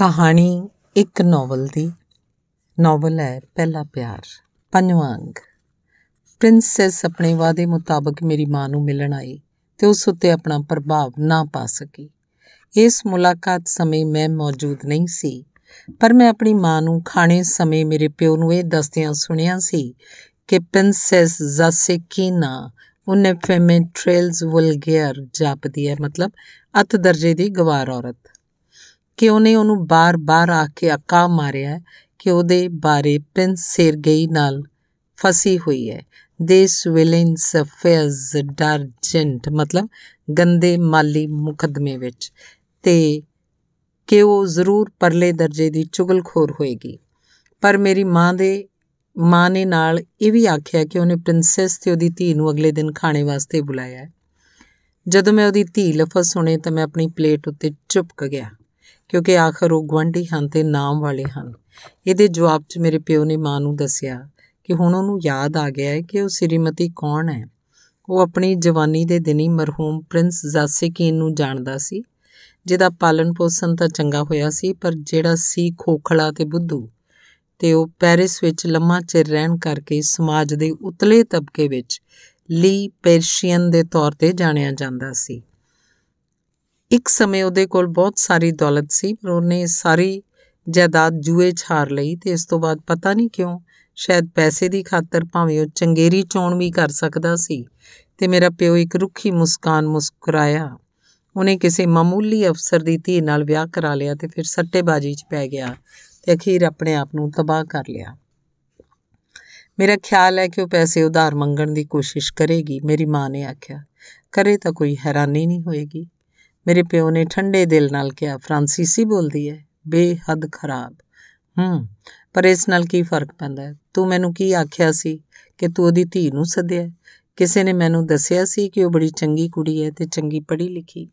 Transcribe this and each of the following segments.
ਕਹਾਣੀ ਇੱਕ ਨੋਵਲ ਦੀ ਨੋਵਲ ਹੈ ਪਹਿਲਾ ਪਿਆਰ ਪੰਜਵਾਂਗ ਪ੍ਰਿੰਸੈਸ ਆਪਣੇ ਵਾਅਦੇ ਮੁਤਾਬਕ ਮੇਰੀ ਮਾਂ ਨੂੰ ਮਿਲਣ ਆਈ ਤੇ ਉਸ ਉੱਤੇ ਆਪਣਾ ਪ੍ਰਭਾਵ ਨਾ ਪਾ ਸਕੀ ਇਸ ਮੁਲਾਕਾਤ ਸਮੇਂ ਮੈਂ ਮੌਜੂਦ ਨਹੀਂ ਸੀ ਪਰ ਮੈਂ ਆਪਣੀ ਮਾਂ ਨੂੰ ਖਾਣੇ ਸਮੇਂ ਮੇਰੇ ਪਿਓ ਨੂੰ ਇਹ ਦੱਸਦਿਆਂ ਸੁਣਿਆ ਸੀ ਕਿ ਪ੍ਰਿੰਸੈਸ ਜ਼ਾਸੇਕੀਨਾ ਉਹਨੇ ਫੇਮੇ ਟ੍ਰੇਲਸ ਵਲਗੇਅਰ ਜਾਪਦੀ ਹੈ ਮਤਲਬ ਅਤ ਦਰਜੇ ਦੀ ਗਵਾਰ ਔਰਤ ਕਿ ਉਹਨੇ ਉਹਨੂੰ ਬਾਰ-ਬਾਰ ਆ ਕੇ ਅੱਕਾ ਮਾਰਿਆ ਕਿ ਉਹਦੇ ਬਾਰੇ ਪ੍ਰਿੰਸ ਗਈ ਨਾਲ ਫਸੀ ਹੋਈ ਹੈ ਦਿਸ villains affairs ਡਰਜੈਂਟ ਮਤਲਬ ਗੰਦੇ ਮਾਲੀ ਮੁਕਦਮੇ ਵਿੱਚ ਤੇ ਕਿ ਉਹ ਜ਼ਰੂਰ ਪਰਲੇ ਦਰਜੇ ਦੀ ਚੁਗਲਖੋਰ ਹੋਏਗੀ ਪਰ ਮੇਰੀ ਮਾਂ ਦੇ ਮਾਂ ਨੇ ਨਾਲ ਇਹ ਵੀ ਆਖਿਆ ਕਿ ਉਹਨੇ ਪ੍ਰਿੰਸੈਸ ਤੇ ਉਹਦੀ ਧੀ ਨੂੰ ਅਗਲੇ ਦਿਨ ਖਾਣੇ ਵਾਸਤੇ ਬੁਲਾਇਆ ਜਦੋਂ ਮੈਂ ਉਹਦੀ ਧੀ ਲਫ਼ਜ਼ ਸੁਣੇ ਤਾਂ ਮੈਂ ਆਪਣੀ ਪਲੇਟ ਉੱਤੇ ਚੁਪਕ ਗਿਆ ਕਿਉਂਕਿ ਆਖਰ ਉਹ ਗਵੰਡੀ ਹਨ ਤੇ ਨਾਮ ਵਾਲੇ ਹਨ ਇਹਦੇ ਜਵਾਬ 'ਚ ਮੇਰੇ ਪਿਓ ਨੇ ਮਾਂ ਨੂੰ ਦੱਸਿਆ ਕਿ ਹੁਣ ਉਹਨੂੰ ਯਾਦ ਆ ਗਿਆ ਹੈ ਕਿ ਉਹ ਸ੍ਰੀਮਤੀ ਕੌਣ ਹੈ ਉਹ ਆਪਣੀ ਜਵਾਨੀ ਦੇ ਦਿਨੀ ਮਰਹੂਮ ਪ੍ਰਿੰਸ ਜ਼ਾਸੇਕੀਨ ਨੂੰ ਜਾਣਦਾ ਸੀ ਜਿਹਦਾ ਪਾਲਣ ਪੋਸਣ ਤਾਂ ਚੰਗਾ ਹੋਇਆ ਸੀ ਪਰ ਜਿਹੜਾ ਸੀ ਖੋਖਲਾ ਤੇ ਬੁੱਧੂ ਤੇ ਉਹ ਪੈਰਿਸ ਵਿੱਚ ਲੰਮਾ ਚਿਰ ਰਹਿਣ ਕਰਕੇ ਸਮਾਜ ਦੇ ਉਤਲੇ ਤਬਕੇ ਵਿੱਚ ਲੀ ਪੇਰਸ਼ੀਅਨ ਦੇ ਤੌਰ ਤੇ ਜਾਣਿਆ ਜਾਂਦਾ ਸੀ ਇੱਕ ਸਮੇਂ ਉਹਦੇ ਕੋਲ ਬਹੁਤ ਸਾਰੀ ਦੌਲਤ ਸੀ ਪਰ ਉਹਨੇ ਸਾਰੀ ਜਾਇਦਾਦ ਜੂਏ ਛਾਰ ਲਈ ਤੇ ਇਸ ਤੋਂ ਬਾਅਦ ਪਤਾ ਨਹੀਂ ਕਿਉਂ ਸ਼ਾਇਦ ਪੈਸੇ ਦੀ ਖਾਤਰ ਭਾਵੇਂ ਉਹ ਚੰਗੇਰੀ ਚੋਣ ਵੀ ਕਰ ਸਕਦਾ ਸੀ ਤੇ ਮੇਰਾ ਪਿਓ ਇੱਕ ਰੁੱਖੀ ਮੁਸਕਾਨ ਮੁਸਕਰਾਇਆ ਉਹਨੇ ਕਿਸੇ ਮਾਮੂਲੀ ਅਫਸਰ ਦੀ ਧੀ ਨਾਲ ਵਿਆਹ ਕਰਾ ਲਿਆ ਤੇ ਫਿਰ ਸੱਟੇਬਾਜ਼ੀ 'ਚ ਪੈ ਗਿਆ ਤੇ ਅਖੀਰ ਆਪਣੇ ਆਪ ਨੂੰ ਤਬਾਹ ਕਰ ਲਿਆ ਮੇਰਾ ਖਿਆਲ ਹੈ ਕਿ ਉਹ ਪੈਸੇ ਉਧਾਰ ਮੰਗਣ ਦੀ ਕੋਸ਼ਿਸ਼ ਕਰੇਗੀ ਮੇਰੀ ਮਾਂ ਨੇ ਆਖਿਆ ਕਰੇ ਤਾਂ ਕੋਈ ਹੈਰਾਨੀ ਨਹੀਂ ਹੋਏਗੀ ਮੇਰੇ ਪਿਓ ਨੇ ਠੰਡੇ ਦਿਲ ਨਾਲ ਕਿਹਾ ਫ੍ਰਾਂਸੀਸੀ ਬੋਲਦੀ ਹੈ ਬੇਹੱਦ ਖਰਾਬ ਹੂੰ ਪਰ ਇਸ ਨਾਲ ਕੀ ਫਰਕ ਪੈਂਦਾ ਹੈ ਤੂੰ ਮੈਨੂੰ ਕੀ ਆਖਿਆ ਸੀ ਕਿ ਤੂੰ ਉਹਦੀ ਧੀ ਨੂੰ ਸੱਦਿਆ ਕਿਸੇ ਨੇ ਮੈਨੂੰ ਦੱਸਿਆ ਸੀ ਕਿ ਉਹ ਬੜੀ ਚੰਗੀ ਕੁੜੀ ਹੈ ਤੇ ਚੰਗੀ ਪੜ੍ਹੀ ਲਿਖੀ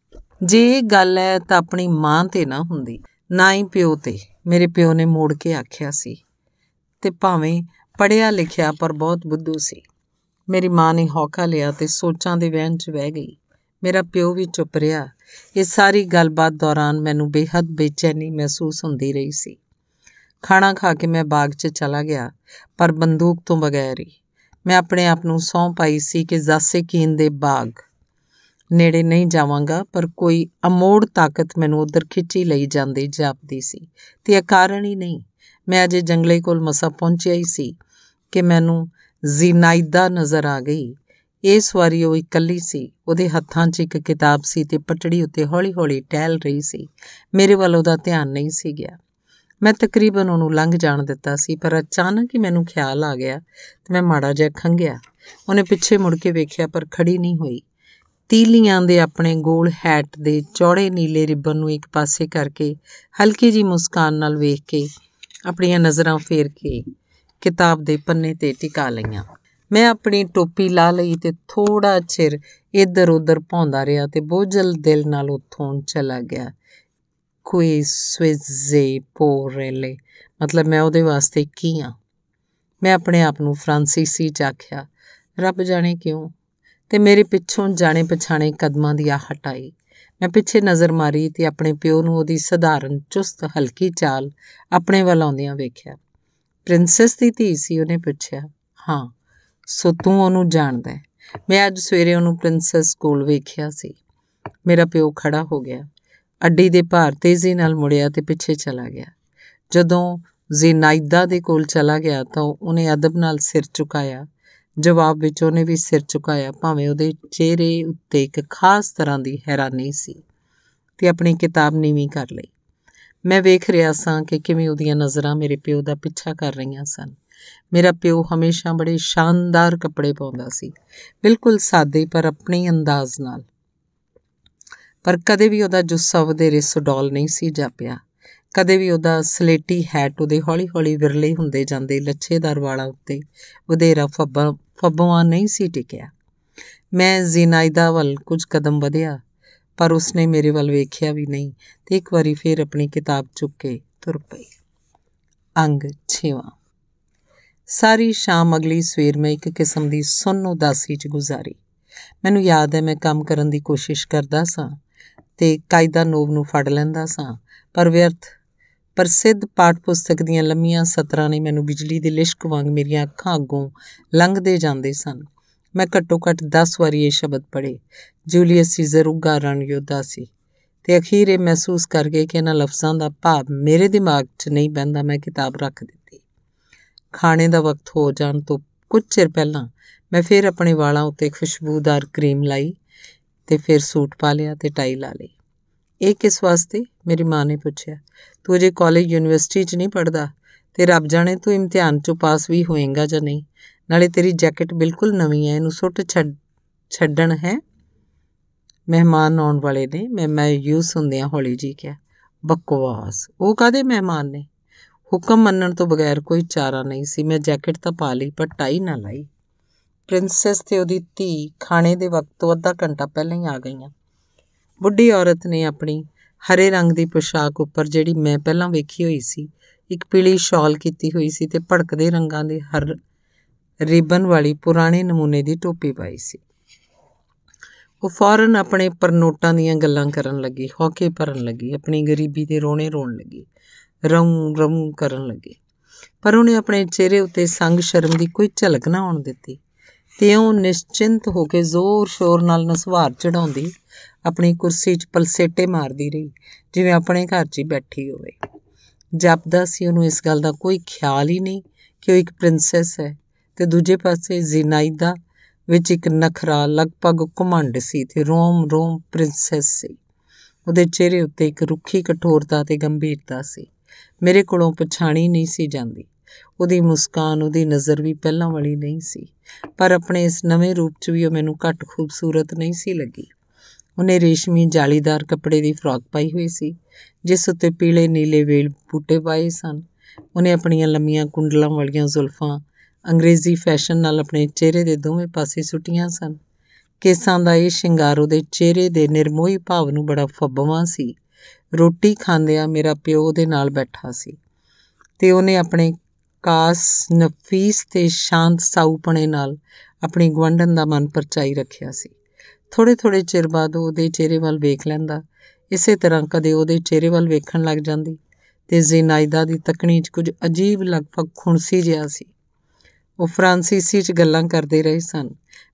ਜੇ ਇਹ ਗੱਲ ਹੈ ਤਾਂ ਆਪਣੀ ਮਾਂ ਤੇ ਨਾ ਹੁੰਦੀ ਨਾ ਹੀ ਪਿਓ ਤੇ ਮੇਰੇ ਪਿਓ ਨੇ ਮੋੜ ਕੇ ਆਖਿਆ ਸੀ ਤੇ ਭਾਵੇਂ ਪੜਿਆ ਲਿਖਿਆ ਪਰ ਬਹੁਤ ਬੁੱਧੂ ਸੀ ਮੇਰੀ ਮਾਂ ਨੇ ਹੌਕਾ ਲਿਆ ਤੇ ਸੋਚਾਂ ਦੇ ਵਹਿਣ 'ਚ ਵਹਿ ਗਈ ਮੇਰਾ ਪਿਓ ਵੀ ਚੁੱਪ ਰਿਹਾ ਇਹ ਸਾਰੀ ਗੱਲਬਾਤ ਦੌਰਾਨ ਮੈਨੂੰ ਬੇहद ਬੇਚੈਨੀ ਮਹਿਸੂਸ ਹੁੰਦੀ ਰਹੀ ਸੀ ਖਾਣਾ ਖਾ ਕੇ ਮੈਂ ਬਾਗ 'ਚ ਚਲਾ ਗਿਆ ਪਰ ਬੰਦੂਕ ਤੋਂ ਬਗੈਰ ਹੀ ਮੈਂ ਆਪਣੇ ਆਪ ਨੂੰ ਸੌਂ ਪਾਈ ਸੀ ਕਿ ਜ਼ਾਸੇ ਕੀਨ ਦੇ ਬਾਗ ਨੇੜੇ ਨਹੀਂ ਜਾਵਾਂਗਾ ਪਰ ਕੋਈ ਅਮੋੜ ਤਾਕਤ ਮੈਨੂੰ ਉਧਰ ਖਿੱਚੀ ਲਈ ਜਾਂਦੀ ਜਾਪਦੀ ਸੀ ਤੇ ਇਹ ਕਾਰਨ ਹੀ ਨਹੀਂ ਮੈਂ ਅਜੇ ਜੰਗਲੇ ਕੋਲ ਮਸਾ ਪਹੁੰਚਿਆ ਹੀ ਸੀ ਕਿ ਮੈਨੂੰ ਜ਼ਿਨਾਇਦਾ ਨਜ਼ਰ ਆ ਗਈ ਇਸ ਵਾਰੀ ਉਹ ਇਕੱਲੀ ਸੀ ਉਹਦੇ ਹੱਥਾਂ 'ਚ ਇੱਕ ਕਿਤਾਬ ਸੀ ਤੇ ਪਟੜੀ ਉੱਤੇ ਹੌਲੀ-ਹੌਲੀ ਟਹਿਲ ਰਹੀ ਸੀ ਮੇਰੇ ਵੱਲ ਉਹਦਾ ਧਿਆਨ ਨਹੀਂ ਸੀ ਗਿਆ ਮੈਂ ਤਕਰੀਬਨ ਉਹਨੂੰ ਲੰਘ ਜਾਣ ਦਿੱਤਾ ਸੀ ਪਰ ਅਚਾਨਕ ਹੀ ਮੈਨੂੰ ਖਿਆਲ ਆ ਗਿਆ ਤੇ ਮੈਂ ਮਾੜਾ ਜਿਹਾ ਖੰਗਿਆ ਉਹਨੇ ਪਿੱਛੇ ਮੁੜ ਕੇ ਵੇਖਿਆ ਪਰ ਖੜੀ ਨਹੀਂ ਹੋਈ ਤੀਲੀਆਂ ਦੇ ਆਪਣੇ ਗੋਲ ਹੈਟ ਦੇ ਚੌੜੇ ਨੀਲੇ ਰਿਬਨ ਨੂੰ ਇੱਕ ਪਾਸੇ ਕਰਕੇ ਹਲਕੀ ਜੀ ਮੁਸਕਾਨ ਨਾਲ ਵੇਖ ਕੇ ਆਪਣੀਆਂ ਨਜ਼ਰਾਂ ਫੇਰ ਕੇ ਕਿਤਾਬ ਦੇ ਪੰਨੇ ਤੇ ਟਿਕਾ ਲਈਆਂ ਮੈਂ ਆਪਣੀ ਟੋਪੀ ਲਾ ਲਈ ਤੇ ਥੋੜਾ ਚਿਰ ਇੱਧਰ ਉੱਧਰ ਭੌਂਦਾ ਰਿਹਾ ਤੇ ਬੋਝਲ ਦਿਲ ਨਾਲ ਉੱਥੋਂ ਚਲਾ ਗਿਆ ਕੋਈ ਸਵਿਜ਼ੇ ਪੋਰੇਲੇ ਮਤਲਬ ਮੈਂ ਉਹਦੇ ਵਾਸਤੇ ਕੀ ਆ ਮੈਂ ਆਪਣੇ ਆਪ ਨੂੰ ਫ੍ਰਾਂਸੀਸੀ ਚ ਆਖਿਆ ਰੱਬ ਜਾਣੇ ਕਿਉਂ ਤੇ ਮੇਰੇ ਪਿੱਛੋਂ ਜਾਣੇ ਪਛਾਣੇ ਕਦਮਾਂ ਦੀ ਆ ਹਟਾਈ ਮੈਂ ਪਿੱਛੇ ਨਜ਼ਰ ਮਾਰੀ ਤੇ ਆਪਣੇ ਪਿਓ ਨੂੰ ਉਹਦੀ ਸਧਾਰਨ ਚੁਸਤ ਹਲਕੀ ਚਾਲ ਆਪਣੇ ਵੱਲ ਆਉਂਦਿਆਂ ਵੇਖਿਆ ਪ੍ਰਿੰਸੈਸ ਦੀ ਧੀ ਸੀ ਉਹਨੇ ਪੁੱਛਿਆ ਹਾਂ ਸੋ ਤੂੰ ਉਹਨੂੰ ਜਾਣਦਾ ਹੈ ਮੈਂ ਅੱਜ ਸਵੇਰੇ ਉਹਨੂੰ ਪ੍ਰਿੰਸੈਸ ਕੋਲ ਵੇਖਿਆ ਸੀ ਮੇਰਾ ਪਿਓ ਖੜਾ ਹੋ ਗਿਆ ਅੱਡੀ ਦੇ ਭਾਰ ਤੇਜ਼ੀ ਨਾਲ ਮੁੜਿਆ ਤੇ ਪਿੱਛੇ ਚਲਾ ਗਿਆ ਜਦੋਂ ਜ਼ਿਨਾਇਦਾ ਦੇ ਕੋਲ ਚਲਾ ਗਿਆ ਤਾਂ ਉਹਨੇ ਅਦਬ ਨਾਲ ਸਿਰ ਝੁਕਾਇਆ ਜਵਾਬ ਵਿੱਚ ਉਹਨੇ ਵੀ ਸਿਰ ਝੁਕਾਇਆ ਭਾਵੇਂ ਉਹਦੇ ਚਿਹਰੇ ਉੱਤੇ ਇੱਕ ਖਾਸ ਤਰ੍ਹਾਂ ਦੀ ਹੈਰਾਨੀ ਸੀ ਤੇ ਆਪਣੀ ਕਿਤਾਬ ਨੀਵੀਂ ਕਰ ਲਈ ਮੈਂ ਵੇਖ ਰਿਹਾ ਸਾਂ ਕਿ ਕਿਵੇਂ ਉਹਦੀਆਂ ਨਜ਼ਰਾਂ ਮੇਰੇ ਪਿਓ ਦਾ ਪਿੱਛਾ ਕਰ ਰਹੀਆਂ ਸਨ ਮੇਰਾ ਪਿਓ ਹਮੇਸ਼ਾ ਬੜੇ ਸ਼ਾਨਦਾਰ ਕੱਪੜੇ ਪਾਉਂਦਾ ਸੀ ਬਿਲਕੁਲ ਸਾਦੇ ਪਰ ਆਪਣੇ ਅੰਦਾਜ਼ ਨਾਲ ਪਰ ਕਦੇ ਵੀ ਉਹਦਾ ਜੁੱਸਾ ਵਧੇਰੇ ਸੁਡੌਲ ਨਹੀਂ ਸੀ ਜਾਪਿਆ ਕਦੇ ਵੀ ਉਹਦਾ ਸਲੇਟੀ ਹੈਟ ਉਹਦੇ ਹੌਲੀ-ਹੌਲੀ ਵਿਰਲੇ ਹੁੰਦੇ ਜਾਂਦੇ ਲੱਛੇਦਾਰ ਵਾਲਾਂ ਉੱਤੇ ਵਧੇਰਾ ਫੱਬਾ ਫੱਬਵਾ ਨਹੀਂ ਸੀ ਟਿਕਿਆ ਮੈਂ ਜ਼ਿਨਾਇਦਾ ਵੱਲ ਕੁਝ ਕਦਮ ਵਧਿਆ ਪਰ ਉਸਨੇ ਮੇਰੇ ਵੱਲ ਵੇਖਿਆ ਵੀ ਨਹੀਂ ਤੇ ਇੱਕ ਵਾਰੀ ਫੇਰ ਆਪਣੀ ਕਿਤਾਬ ਚੁੱਕ ਕੇ ਤੁਰ ਪਈ ਅੰਗ 6 ਸਾਰੀ ਸ਼ਾਮ ਅਗਲੀ ਸਵੇਰ ਮੈਂ ਇੱਕ ਕਿਸਮ ਦੀ ਸੁੰਨ ਉਦਾਸੀ 'ਚ ਗੁਜ਼ਾਰੀ ਮੈਨੂੰ ਯਾਦ ਹੈ ਮੈਂ ਕੰਮ ਕਰਨ ਦੀ ਕੋਸ਼ਿਸ਼ ਕਰਦਾ ਸਾਂ ਤੇ ਕਾਇਦਾ ਨੋਬ ਨੂੰ ਫੜ ਲੈਂਦਾ ਸਾਂ ਪਰ ਵਿਅਰਥ ਪ੍ਰਸਿੱਧ ਪਾਠ ਪੁਸਤਕ ਦੀਆਂ ਲੰਮੀਆਂ ਸਤਰਾਂ ਨੇ ਮੈਨੂੰ ਬਿਜਲੀ ਦੇ ਲਿਸ਼ਕ ਵਾਂਗ ਮੇਰੀਆਂ ਅੱਖਾਂ ਅੱਗੋਂ ਲੰਘਦੇ ਜਾਂਦੇ ਸਨ ਮੈਂ ਘੱਟੋ ਘੱਟ 10 ਵਾਰੀ ਇਹ ਸ਼ਬਦ ਪੜ੍ਹੇ ਜੂਲੀਅਸ ਸੀਜ਼ਰ ਉਗਾ ਯੋਧਾ ਸੀ ਤੇ ਅਖੀਰ ਇਹ ਮਹਿਸੂਸ ਕਰਕੇ ਕਿ ਇਹਨਾਂ ਲਫ਼ਜ਼ਾਂ ਦਾ ਭਾਵ ਮੇਰੇ ਦਿਮਾਗ 'ਚ ਨਹੀਂ ਬੈਂਦਾ ਮੈਂ ਕਿਤਾਬ ਰੱਖ ਦਿੱਤੀ ਖਾਣੇ ਦਾ ਵਕਤ ਹੋ ਜਾਣ ਤੋਂ ਕੁਝ ਚਿਰ ਪਹਿਲਾਂ ਮੈਂ ਫਿਰ ਆਪਣੇ ਵਾਲਾਂ ਉੱਤੇ ਖੁਸ਼ਬੂਦਾਰ ਕਰੀਮ ਲਾਈ ਤੇ ਫਿਰ ਸੂਟ ਪਾ ਲਿਆ ਤੇ ਟਾਈ ਲਾ ਲਈ ਇਹ ਕਿਸ ਵਾਸਤੇ ਮੇਰੀ ਮਾਂ ਨੇ ਪੁੱਛਿਆ ਤੂੰ ਜੇ ਕਾਲਜ ਯੂਨੀਵਰਸਿਟੀ 'ਚ ਨਹੀਂ ਪੜਦਾ ਤੇ ਰੱਬ ਜਾਣੇ ਤੂੰ ਇਮਤਿਹਾਨ 'ਚੋਂ ਪਾਸ ਵੀ ਹੋਏਗਾ ਜਾਂ ਨਹੀਂ ਨਾਲੇ ਤੇਰੀ ਜੈਕਟ ਬਿਲਕੁਲ ਨਵੀਂ ਹੈ ਇਹਨੂੰ ਸੁੱਟ ਛੱਡ ਛੱਡਣ ਹੈ ਮਹਿਮਾਨ ਆਉਣ ਵਾਲੇ ਨੇ ਮੈਂ ਯੂਸ ਹੁੰਦਿਆਂ ਹੌਲੀ ਜੀ ਕਿਹਾ ਬਕਵਾਸ ਉਹ ਕਾਦੇ ਮਹਿਮਾਨ ਨੇ ਹੁਕਮ ਮੰਨਣ ਤੋਂ ਬਗੈਰ ਕੋਈ ਚਾਰਾ ਨਹੀਂ ਸੀ ਮੈਂ ਜੈਕਟ ਤਾਂ ਪਾ ਲਈ ਪਰ ਟਾਈ ਨਾ ਲਾਈ ਪ੍ਰਿੰਸੈਸ ਤੇ ਉਹਦੀ ਧੀ ਖਾਣੇ ਦੇ ਵਕਤ ਤੋਂ ਅੱਧਾ ਘੰਟਾ ਪਹਿਲਾਂ ਹੀ ਆ ਗਈਆਂ ਬੁੱਢੀ ਔਰਤ ਨੇ ਆਪਣੀ ਹਰੇ ਰੰਗ ਦੀ ਪੋਸ਼ਾਕ ਉੱਪਰ ਜਿਹੜੀ ਮੈਂ ਪਹਿਲਾਂ ਵੇਖੀ ਹੋਈ ਸੀ ਇੱਕ ਪੀਲੀ ਸ਼ਾਲ ਕੀਤੀ ਹੋਈ ਸੀ ਤੇ ਭੜਕਦੇ ਰੰਗਾਂ ਦੇ ਹਰ ਰਿਬਨ ਵਾਲੀ ਪੁਰਾਣੇ ਨਮੂਨੇ ਦੀ ਟੋਪੀ ਪਾਈ ਸੀ ਉਹ ਫੌਰਨ ਆਪਣੇ ਪਰਨੋਟਾਂ ਦੀਆਂ ਗੱਲਾਂ ਕਰਨ ਲੱਗੀ ਹੌਕੇ ਭਰਨ ਲੱਗੀ ਆਪਣੀ ਗਰੀਬੀ ਦੇ ਰੋਣੇ ਰੋਣ ਲੱਗੀ ਰੰਗ ਰੰਗ ਕਰਨ ਲੱਗੇ ਪਰ ਉਹਨੇ ਆਪਣੇ ਚਿਹਰੇ ਉੱਤੇ ਸੰਗ ਸ਼ਰਮ ਦੀ ਕੋਈ ਝਲਕ ਨਾ ਆਉਣ ਦਿੱਤੀ ਤੇ ਉਹ ਨਿਸ਼ਚਿੰਤ ਹੋ ਕੇ ਜ਼ੋਰ ਸ਼ੋਰ ਨਾਲ ਨਸਵਾਰ ਚੜਾਉਂਦੀ ਆਪਣੀ ਕੁਰਸੀ 'ਚ ਪਲਸੇਟੇ ਮਾਰਦੀ ਰਹੀ ਜਿਵੇਂ ਆਪਣੇ ਘਰ 'ਚ ਹੀ ਬੈਠੀ ਹੋਵੇ ਜਪਦਾ ਸੀ ਉਹਨੂੰ ਇਸ ਗੱਲ ਦਾ ਕੋਈ ਖਿਆਲ ਹੀ ਨਹੀਂ ਕਿ ਉਹ ਇੱਕ ਪ੍ਰਿੰਸੈਸ ਹੈ ਤੇ ਦੂਜੇ ਪਾਸੇ ਦਾ ਵਿੱਚ ਇੱਕ ਨਖਰਾ ਲਗਭਗ ਕਮੰਡ ਸੀ ਤੇ ਰੋਮ ਰੋਮ ਪ੍ਰਿੰਸੈਸ ਸੀ ਉਹਦੇ ਚਿਹਰੇ ਉੱਤੇ ਇੱਕ ਰੁੱਖੀ ਕਠੋਰਤਾ ਤੇ ਗੰਭੀਰਤਾ ਸੀ ਮੇਰੇ ਕੋਲੋਂ ਪਛਾਣੀ ਨਹੀਂ ਸੀ ਜਾਂਦੀ ਉਹਦੀ ਮੁਸਕਾਨ ਉਹਦੀ ਨਜ਼ਰ ਵੀ ਪਹਿਲਾਂ ਵਾਲੀ ਨਹੀਂ ਸੀ ਪਰ ਆਪਣੇ ਇਸ ਨਵੇਂ ਰੂਪ 'ਚ ਵੀ ਉਹ ਮੈਨੂੰ ਘੱਟ ਖੂਬਸੂਰਤ ਨਹੀਂ ਸੀ ਲੱਗੀ ਉਹਨੇ ਰੇਸ਼ਮੀ ਜਾਲੀਦਾਰ ਕੱਪੜੇ ਦੀ ਫਰਾਕ ਪਾਈ ਹੋਈ ਸੀ ਜਿਸ ਉੱਤੇ ਪੀਲੇ ਨੀਲੇ ਵੇਲ ਬੂਟੇ ਪਾਏ ਸਨ ਉਹਨੇ ਆਪਣੀਆਂ ਲੰਮੀਆਂ ਕੁੰਡਲਾਂ ਵਾਲੀਆਂ ਜ਼ੁਲਫਾਂ ਅੰਗਰੇਜ਼ੀ ਫੈਸ਼ਨ ਨਾਲ ਆਪਣੇ ਚਿਹਰੇ ਦੇ ਦੋਵੇਂ ਪਾਸੇ ਸੁੱਟੀਆਂ ਸਨ ਕੇਸਾਂ ਦਾ ਇਹ ਸ਼ਿੰਗਾਰ ਉਹਦੇ ਚਿਹਰੇ ਦੇ ਨਿਰਮੋਹੀ ਭਾਵ ਨੂੰ ਬੜਾ ਫੱਬਵਾ ਸੀ ਰੋਟੀ ਖਾਂਦਿਆਂ ਮੇਰਾ ਪਿਓ ਉਹਦੇ ਨਾਲ ਬੈਠਾ ਸੀ ਤੇ ਉਹਨੇ ਆਪਣੇ ਕਾਸ ਨਫੀਸ ਤੇ ਸ਼ਾਂਤ ਸਾਊਪਣੇ ਨਾਲ ਆਪਣੀ ਗਵੰਡਨ ਦਾ ਮਨ ਪਰਚਾਈ ਰੱਖਿਆ ਸੀ ਥੋੜੇ ਥੋੜੇ ਚਿਰ ਬਾਅਦ ਉਹਦੇ ਚਿਹਰੇ ਵੱਲ ਵੇਖ ਲੈਂਦਾ ਇਸੇ ਤਰ੍ਹਾਂ ਕਦੇ ਉਹਦੇ ਚਿਹਰੇ ਵੱਲ ਵੇਖਣ ਲੱਗ ਜਾਂਦੀ ਤੇ ਜ਼ੇਨਾਇਦਾ ਦੀ ਤਕਣੀ 'ਚ ਕੁਝ ਅਜੀਬ ਲਗਭਗ ਖੁਣਸੀ ਜਿਹਾ ਸੀ ਉਹ ਫ੍ਰਾਂਸੀਸੀ 'ਚ ਗੱਲਾਂ ਕਰਦੇ ਰਹੇ ਸਨ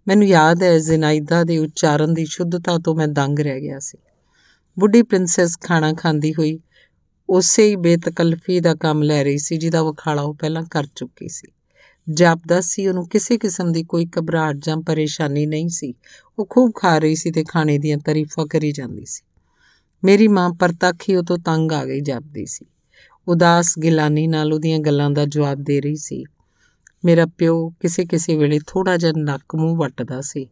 ਮੈਨੂੰ ਯਾਦ ਹੈ ਜ਼ੇਨਾਇਦਾ ਦੇ ਉਚਾਰਨ ਦੀ ਸ਼ੁੱਧਤਾ ਤੋਂ ਮੈਂ ਦੰਗ ਰਹਿ ਗਿਆ ਸੀ ਬੁੱਢੀ ਪ੍ਰਿੰਸੈਸ ਖਾਣਾ ਖਾਂਦੀ ਹੋਈ ਉਸੇ ਹੀ ਬੇਤਕਲਫੀ ਦਾ ਕੰਮ ਲੈ ਰਹੀ ਸੀ ਜਿਹਦਾ ਵਖਾਲਾ ਉਹ ਪਹਿਲਾਂ ਕਰ ਚੁੱਕੀ ਸੀ ਜਪਦਾ ਸੀ ਉਹਨੂੰ ਕਿਸੇ ਕਿਸਮ ਦੀ ਕੋਈ ਘਬਰਾਹਟ ਜਾਂ ਪਰੇਸ਼ਾਨੀ ਨਹੀਂ ਸੀ ਉਹ ਖੂਬ ਖਾ ਰਹੀ ਸੀ ਤੇ ਖਾਣੇ ਦੀਆਂ ਤਾਰੀਫਾਂ ਕਰੀ ਜਾਂਦੀ ਸੀ ਮੇਰੀ ਮਾਂ ਪਰਤਖੀ ਹੀ ਉਹ ਤੋਂ ਤੰਗ ਆ ਗਈ ਜਪਦੀ ਸੀ ਉਦਾਸ ਗਿਲਾਨੀ ਨਾਲ ਉਹਦੀਆਂ ਗੱਲਾਂ ਦਾ ਜਵਾਬ ਦੇ ਰਹੀ ਸੀ ਮੇਰਾ ਪਿਓ ਕਿਸੇ ਕਿਸੇ ਵੇਲੇ ਥੋੜਾ ਜਿਹਾ ਨੱਕ ਮੂੰਹ ਵੱਟਦਾ ਸੀ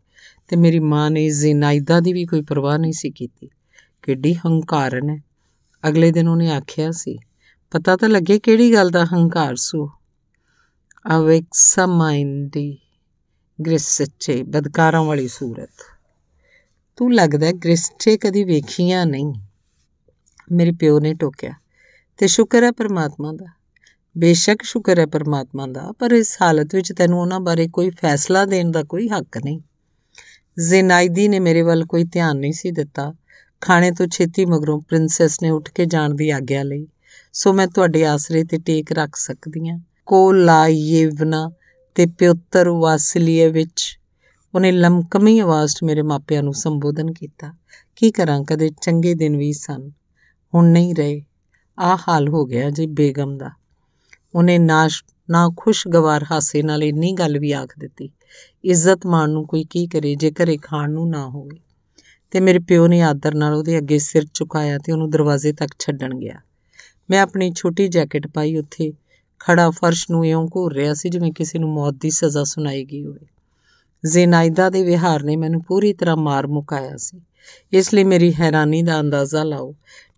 ਤੇ ਮੇਰੀ ਮਾਂ ਨੇ ਜ਼ਿਨਾਇਦਾ ਦੀ ਵੀ ਕੋਈ ਪਰਵਾਹ ਨਹੀਂ ਸੀ ਕੀਤੀ ਕਿੱਡੀ ਹੰਕਾਰਨ ਹੈ ਅਗਲੇ ਦਿਨ ਉਹਨੇ ਆਖਿਆ ਸੀ ਪਤਾ ਤਾਂ ਲੱਗੇ ਕਿਹੜੀ ਗੱਲ ਦਾ ਹੰਕਾਰ ਸੂ ਅਵੇਕ ਸਮਾਇੰਦੀ ਗ੍ਰਿਸਟੇ ਬਦਕਾਰਾਂ ਵਾਲੀ ਸੂਰਤ ਤੂੰ ਲੱਗਦਾ ਗ੍ਰਿਸਟੇ ਕਦੀ ਵੇਖੀਆਂ ਨਹੀਂ ਮੇਰੇ ਪਿਓ ਨੇ ਟੋਕਿਆ ਤੇ ਸ਼ੁਕਰ ਹੈ ਪਰਮਾਤਮਾ ਦਾ ਬੇਸ਼ੱਕ ਸ਼ੁਕਰ ਹੈ ਪਰਮਾਤਮਾ ਦਾ ਪਰ ਇਸ ਹਾਲਤ ਵਿੱਚ ਤੈਨੂੰ ਉਹਨਾਂ ਬਾਰੇ ਕੋਈ ਫੈਸਲਾ ਦੇਣ ਦਾ ਕੋਈ ਹੱਕ ਨਹੀਂ ਜ਼ੇਨਾਇਦੀ ਨੇ ਮੇਰੇ ਵੱਲ ਕੋਈ ਧਿਆਨ ਨਹੀਂ ਸੀ ਦਿੱਤਾ ਖਾਣੇ ਤੋਂ ਛੇਤੀ ਮਗਰੋਂ ਪ੍ਰਿੰਸੈਸ ਨੇ ਉੱਠ ਕੇ ਜਾਣ ਦੀ ਆਗਿਆ ਲਈ ਸੋ ਮੈਂ ਤੁਹਾਡੇ ਆਸਰੇ ਤੇ ਟੇਕ ਰੱਖ ਸਕਦੀ ਹਾਂ ਬਨਾ ਤੇ ਪਿਉੱਤਰ ਵਾਸਲੀਏ ਵਿੱਚ ਉਹਨੇ ਲਮਕਮੀ ਆਵਾਜ਼ 'ਚ ਮੇਰੇ ਮਾਪਿਆਂ ਨੂੰ ਸੰਬੋਧਨ ਕੀਤਾ ਕੀ ਕਰਾਂ ਕਦੇ ਚੰਗੇ ਦਿਨ ਵੀ ਸਨ ਹੁਣ ਨਹੀਂ ਰਹੇ ਆ ਹਾਲ ਹੋ ਗਿਆ ਜੀ ਬੇਗਮ ਦਾ ਉਹਨੇ ਨਾ ਖੁਸ਼ਗਵਾਰ ਹਾਸੇ ਨਾਲ ਇੰਨੀ ਗੱਲ ਵੀ ਆਖ ਦਿੱਤੀ ਇੱਜ਼ਤ ਮਾਣ ਨੂੰ ਕੋਈ ਕੀ ਕਰੇ ਜੇ ਘਰੇ ਖਾਣ ਨੂੰ ਨਾ ਹੋਵੇ ਤੇ ਮੇਰੇ ਪਿਓ ਨੇ ਆਦਰ ਨਾਲ ਉਹਦੇ ਅੱਗੇ ਸਿਰ ਝੁਕਾਇਆ ਤੇ ਉਹਨੂੰ ਦਰਵਾਜ਼ੇ ਤੱਕ ਛੱਡਣ ਗਿਆ ਮੈਂ ਆਪਣੀ ਛੋਟੀ ਜੈਕਟ ਪਾਈ ਉੱਥੇ ਖੜਾ ਫਰਸ਼ ਨੂੰ ਇਉਂ ਘੂਰ ਰਿਹਾ ਸੀ ਜਿਵੇਂ ਕਿਸੇ ਨੂੰ ਮੌਤ ਦੀ ਸਜ਼ਾ ਸੁਣਾਈ ਗਈ ਹੋਵੇ ਜ਼ੇਨਾਇਦਾ ਦੇ ਵਿਹਾਰ ਨੇ ਮੈਨੂੰ ਪੂਰੀ ਤਰ੍ਹਾਂ ਮਾਰ ਮੁਕਾਇਆ ਸੀ ਇਸ ਲਈ ਮੇਰੀ ਹੈਰਾਨੀ ਦਾ ਅੰਦਾਜ਼ਾ ਲਾਓ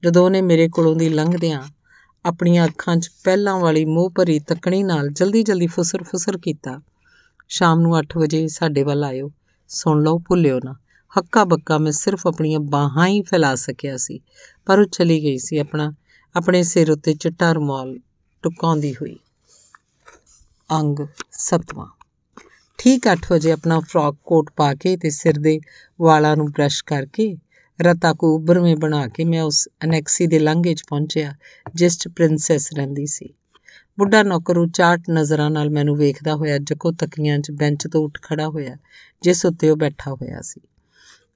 ਜਦੋਂ ਉਹਨੇ ਮੇਰੇ ਕੋਲੋਂ ਦੀ ਲੰਘਦਿਆਂ ਆਪਣੀਆਂ ਅੱਖਾਂ 'ਚ ਪਹਿਲਾਂ ਵਾਲੀ ਮੋਹ ਭਰੀ ਤੱਕਣੀ ਨਾਲ ਜਲਦੀ-ਜਲਦੀ ਫੁਸਰ-ਫੁਸਰ ਕੀਤਾ ਸ਼ਾਮ ਨੂੰ 8 ਵਜੇ ਸਾਡੇ ਵੱਲ ਆਇਓ ਸੁਣ ਲਓ ਭੁੱਲਿਓ ਨਾ ਹੱਕਾ ਬੱਕਾ ਮੈਂ ਸਿਰਫ ਆਪਣੀਆਂ ਬਾਹਾਂ ਹੀ ਫੈਲਾ ਸਕਿਆ ਸੀ ਪਰ ਉਹ ਚਲੀ ਗਈ ਸੀ ਆਪਣਾ ਆਪਣੇ ਸਿਰ ਉੱਤੇ ਚਿੱਟਾ ਮੋਲ ਟੁਕਾਉਂਦੀ ਹੋਈ ਅੰਗ 7 ਠੀਕ 8 ਵਜੇ ਆਪਣਾ ਫਰਾਕ ਕੋਟ ਪਾ ਕੇ ਤੇ ਸਿਰ ਦੇ ਵਾਲਾਂ ਨੂੰ ਬ੍ਰਸ਼ ਕਰਕੇ ਰਤਾ ਕੋ ਉਬਰਵੇਂ ਬਣਾ ਕੇ ਮੈਂ ਉਸ ਅਨੈਕਸੀ ਦੇ ਲਾਂਗੇਜ ਪਹੁੰਚਿਆ ਜਿਸ 'ਚ ਪ੍ਰਿੰਸੈਸ ਰਹਿੰਦੀ ਸੀ ਬੁੱਢਾ ਨੌਕਰ ਉਚਾਟ ਨਜ਼ਰਾਂ ਨਾਲ ਮੈਨੂੰ ਵੇਖਦਾ ਹੋਇਆ ਜਕੋ ਤਕੀਆਂ 'ਚ ਬੈਂਚ ਤੋਂ ਉੱਠ ਖੜਾ ਹੋਇਆ ਜਿਸ ਉੱਤੇ ਉਹ ਬੈਠਾ ਹੋਇਆ ਸੀ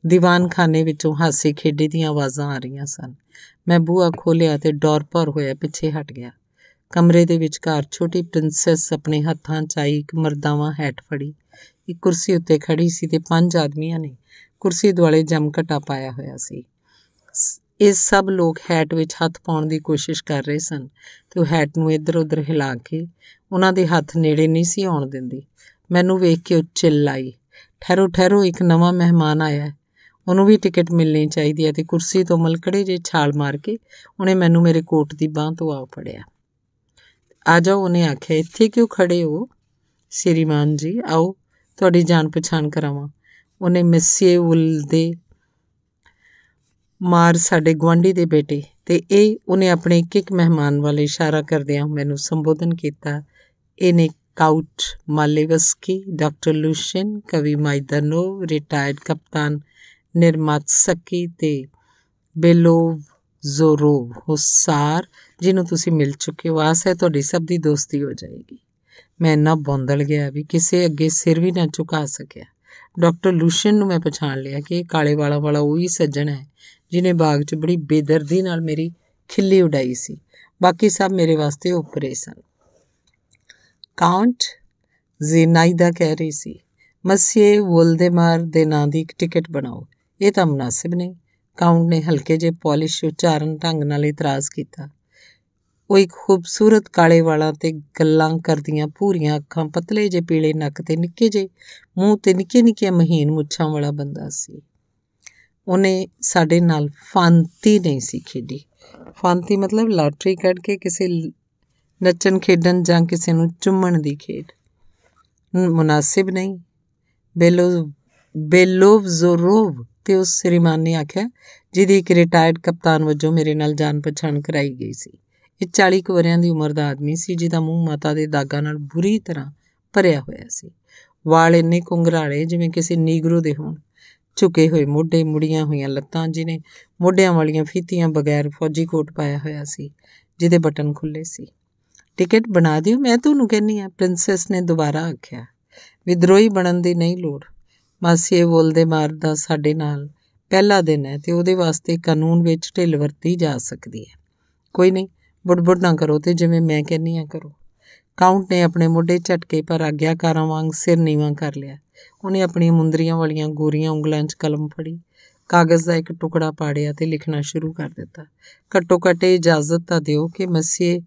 ਦੀਵਾਨਖਾਨੇ ਵਿੱਚੋਂ ਹਾਸੇ ਖੇਡੇ ਦੀਆਂ ਆਵਾਜ਼ਾਂ ਆ ਰਹੀਆਂ ਸਨ ਮੈਂ ਬੂਹਾ ਖੋਲਿਆ ਤੇ ਡੋਰ ਭਰ ਹੋਇਆ ਪਿੱਛੇ ਹਟ ਗਿਆ ਕਮਰੇ ਦੇ ਵਿਚਕਾਰ ਛੋਟੀ ਪ੍ਰਿੰਸੈਸ ਆਪਣੇ ਹੱਥਾਂ 'ਚ ਆਈ ਇੱਕ ਮਰਦਾਵਾ ਹੈਟ ਫੜੀ ਇੱਕ ਕੁਰਸੀ ਉੱਤੇ ਖੜੀ ਸੀ ਤੇ ਪੰਜ ਆਦਮੀਆਂ ਨੇ ਕੁਰਸੀ ਦੁਆਲੇ ਜਮਕਟਾ ਪਾਇਆ ਹੋਇਆ ਸੀ ਇਹ ਸਭ ਲੋਕ ਹੈਟ ਵਿੱਚ ਹੱਥ ਪਾਉਣ ਦੀ ਕੋਸ਼ਿਸ਼ ਕਰ ਰਹੇ ਸਨ ਤੇ ਉਹ ਹੈਟ ਨੂੰ ਇੱਧਰ-ਉੱਧਰ ਹਿਲਾ ਕੇ ਉਹਨਾਂ ਦੇ ਹੱਥ ਨੇੜੇ ਨਹੀਂ ਸੀ ਆਉਣ ਦਿੰਦੇ ਮੈਨੂੰ ਵੇਖ ਕੇ ਉਹ ਚਿੱਲਾਈ ਠਹਿਰੋ ਠਹਿਰੋ ਇੱਕ ਨਵਾਂ ਮਹਿਮਾਨ ਆਇਆ ਉਹਨੂੰ ਵੀ ਟਿਕਟ ਮਿਲਣੀ ਚਾਹੀਦੀ ਹੈ ਤੇ ਕੁਰਸੀ ਤੋਂ ਮਲਕੜੇ ਜੇ ਛਾਲ ਮਾਰ ਕੇ ਉਹਨੇ ਮੈਨੂੰ ਮੇਰੇ ਕੋਟ ਦੀ ਬਾਹ ਤੋਂ ਆ ਫੜਿਆ ਆ ਜਾਓ ਉਹਨੇ ਆਖਿਆ ਇੱਥੇ ਕਿਉਂ ਖੜੇ ਹੋ ਸ਼੍ਰੀਮਾਨ ਜੀ ਆਓ ਤੁਹਾਡੀ ਜਾਣ ਪਛਾਣ ਕਰਾਵਾਂ ਉਹਨੇ ਮਿਸੇ ਉਲ ਦੇ ਮਾਰ ਸਾਡੇ ਗਵਾਂਢੀ ਦੇ ਬੇਟੇ ਤੇ ਇਹ ਉਹਨੇ ਆਪਣੇ ਇੱਕ ਇੱਕ ਮਹਿਮਾਨ ਵੱਲ ਇਸ਼ਾਰਾ ਕਰਦਿਆਂ ਮੈਨੂੰ ਸੰਬੋਧਨ ਕੀਤਾ ਇਹਨੇ ਕਾਊਟ ਮਾਲੇਵਸਕੀ ਡਾਕਟਰ ਲੂਸ਼ਨ ਕਵੀ ਮਾਈਦਨੋ ਰਿਟਾਇਰਡ ਕਪਤਾਨ ਨਿਰਮਤ ਸਕੀ ਤੇ ਬੇਲੋਵ ਜ਼ੋਰੋ ਹੁਸਾਰ ਜਿਹਨੂੰ ਤੁਸੀਂ ਮਿਲ ਚੁੱਕੇ ਹੋ ਆਸ ਹੈ ਤੁਹਾਡੀ ਸਭ ਦੀ ਦੋਸਤੀ ਹੋ ਜਾਏਗੀ ਮੈਂ ਨਾ ਬੰਦਲ ਗਿਆ ਵੀ ਕਿਸੇ ਅੱਗੇ ਸਿਰ ਵੀ ਨਾ ਝੁਕਾ ਸਕਿਆ ਡਾਕਟਰ ਲੂਸ਼ਨ ਨੂੰ ਮੈਂ ਪਛਾਣ ਲਿਆ ਕਿ ਇਹ ਕਾਲੇ ਵਾਲਾ ਵਾਲਾ ਉਹੀ ਸੱਜਣ ਹੈ ਜਿਨੇ ਬਾਗ 'ਚ ਬੜੀ ਬੇਦਰਦੀ ਨਾਲ ਮੇਰੀ ਖਿੱਲੀ ਉਡਾਈ ਸੀ ਬਾਕੀ ਸਭ ਮੇਰੇ ਵਾਸਤੇ ਉਪਰੇ ਸਨ ਕਾਉਂਟ ਜ਼ੇਨਾਈਦਾ ਕਹਿ ਰਹੀ ਸੀ ਮਸੀਏ ਵੋਲਦੇਮਾਰ ਦੇ ਨਾਂ ਦੀ ਇੱਕ ਟਿਕਟ ਬਣਾਓ ਇਹ ਤਾਂ ਮناسب ਨਹੀਂ ਕਾਉਂਟ ਨੇ ਹਲਕੇ ਜੇ ਪਾਲਿਸ਼ ਉਚਾਰਨ ਢੰਗ ਨਾਲ ਇਤਰਾਜ਼ ਕੀਤਾ ਉਹ ਇੱਕ ਖੂਬਸੂਰਤ ਕਾਲੇ ਵਾਲਾ ਤੇ ਗੱਲਾਂ ਕਰਦੀਆਂ ਭੂਰੀਆਂ ਅੱਖਾਂ ਪਤਲੇ ਜੇ ਪੀਲੇ ਨੱਕ ਤੇ ਨਿੱਕੇ ਜੇ ਮੂੰਹ ਤੇ ਨਿੱਕੇ ਨਿੱਕੇ ਮਹੀਨ ਮੁੱਛਾਂ ਵਾਲਾ ਬੰਦਾ ਸੀ ਉਹਨੇ ਸਾਡੇ ਨਾਲ ਫਾਂਤੀ ਨਹੀਂ ਸੀ ਖੇਡੀ ਫਾਂਤੀ ਮਤਲਬ ਲਾਟਰੀ ਕੱਢ ਕੇ ਕਿਸੇ ਨੱਚਣ ਖੇਡਣ ਜਾਂ ਕਿਸੇ ਨੂੰ ਚੁੰਮਣ ਦੀ ਖੇਡ ਮناسب ਨਹੀਂ ਬੇਲੋ ਬੇਲੋਵ ਜ਼ੋਰੋਵ ਤੇ ਉਸ ਸ੍ਰੀਮਾਨ ਨੇ ਆਖਿਆ ਜਿਹਦੀ ਇੱਕ ਰਿਟਾਇਰਡ ਕਪਤਾਨ ਵਜੋਂ ਮੇਰੇ ਨਾਲ ਜਾਣ ਪਛਾਣ ਕਰਾਈ ਗਈ ਸੀ ਇਹ 40 ਕੁ ਵਰਿਆਂ ਦੀ ਉਮਰ ਦਾ ਆਦਮੀ ਸੀ ਜਿਹਦਾ ਮੂੰਹ ਮਾਤਾ ਦੇ ਦਾਗਾਂ ਨਾਲ ਬੁਰੀ ਤਰ੍ਹਾਂ ਭਰਿਆ ਹੋਇਆ ਸੀ ਵਾਲ ਇੰਨੇ ਕੁੰਗਰਾਲੇ ਜਿਵੇਂ ਕਿਸੇ ਨੀਗਰੋ ਦੇ ਹੋਣ ਝੁਕੇ ਹੋਏ ਮੋਢੇ ਮੁੜੀਆਂ ਹੋਈਆਂ ਲੱਤਾਂ ਜਿਨੇ ਮੋਢਿਆਂ ਵਾਲੀਆਂ ਫੀਤੀਆਂ ਬਗੈਰ ਫੌਜੀ ਕੋਟ ਪਾਇਆ ਹੋਇਆ ਸੀ ਜਿਹਦੇ ਬਟਨ ਖੁੱਲੇ ਸੀ ਟਿਕਟ ਬਣਾ ਦਿਓ ਮੈਂ ਤੁਹਾਨੂੰ ਕਹਿੰਨੀ ਆ ਪ੍ਰਿੰਸੈਸ ਨੇ ਦੁਬਾਰਾ ਆਖਿਆ ਵਿਦਰੋਹੀ ਬਣਨ ਦੀ ਨਹੀਂ ਲੋੜ ਮਾਸੀਏ ਬੋਲਦੇ ਮਾਰਦਾ ਸਾਡੇ ਨਾਲ ਪਹਿਲਾ ਦਿਨ ਹੈ ਤੇ ਉਹਦੇ ਵਾਸਤੇ ਕਾਨੂੰਨ ਵਿੱਚ ਢਿੱਲ ਵਰਤੀ ਜਾ ਸਕਦੀ ਹੈ ਕੋਈ ਨਹੀਂ ਬੁੜਬੁੜ ਨਾ ਕਰੋ ਤੇ ਜਿਵੇਂ ਮੈਂ ਕਹਿੰਨੀ ਆ ਕਰੋ ਕਾਉਂਟ ਨੇ ਆਪਣੇ ਮੋਢੇ ਝਟਕੇ ਪਰ ਆਗਿਆਕਾਰਾਂ ਵਾਂਗ ਸਿਰ ਨੀਵਾ ਕਰ ਲਿਆ ਉਹਨੇ ਆਪਣੀਆਂ ਮੁੰਦਰੀਆਂ ਵਾਲੀਆਂ ਗੋਰੀਆਂ ਉਂਗਲਾਂ 'ਚ ਕਲਮ ਫੜੀ ਕਾਗਜ਼ ਦਾ ਇੱਕ ਟੁਕੜਾ ਪਾੜਿਆ ਤੇ ਲਿਖਣਾ ਸ਼ੁਰੂ ਕਰ ਦਿੱਤਾ ਘੱਟੋ ਘੱਟ ਇਜਾਜ਼ਤ ਤਾਂ ਦਿਓ ਕਿ ਮਸੀਹ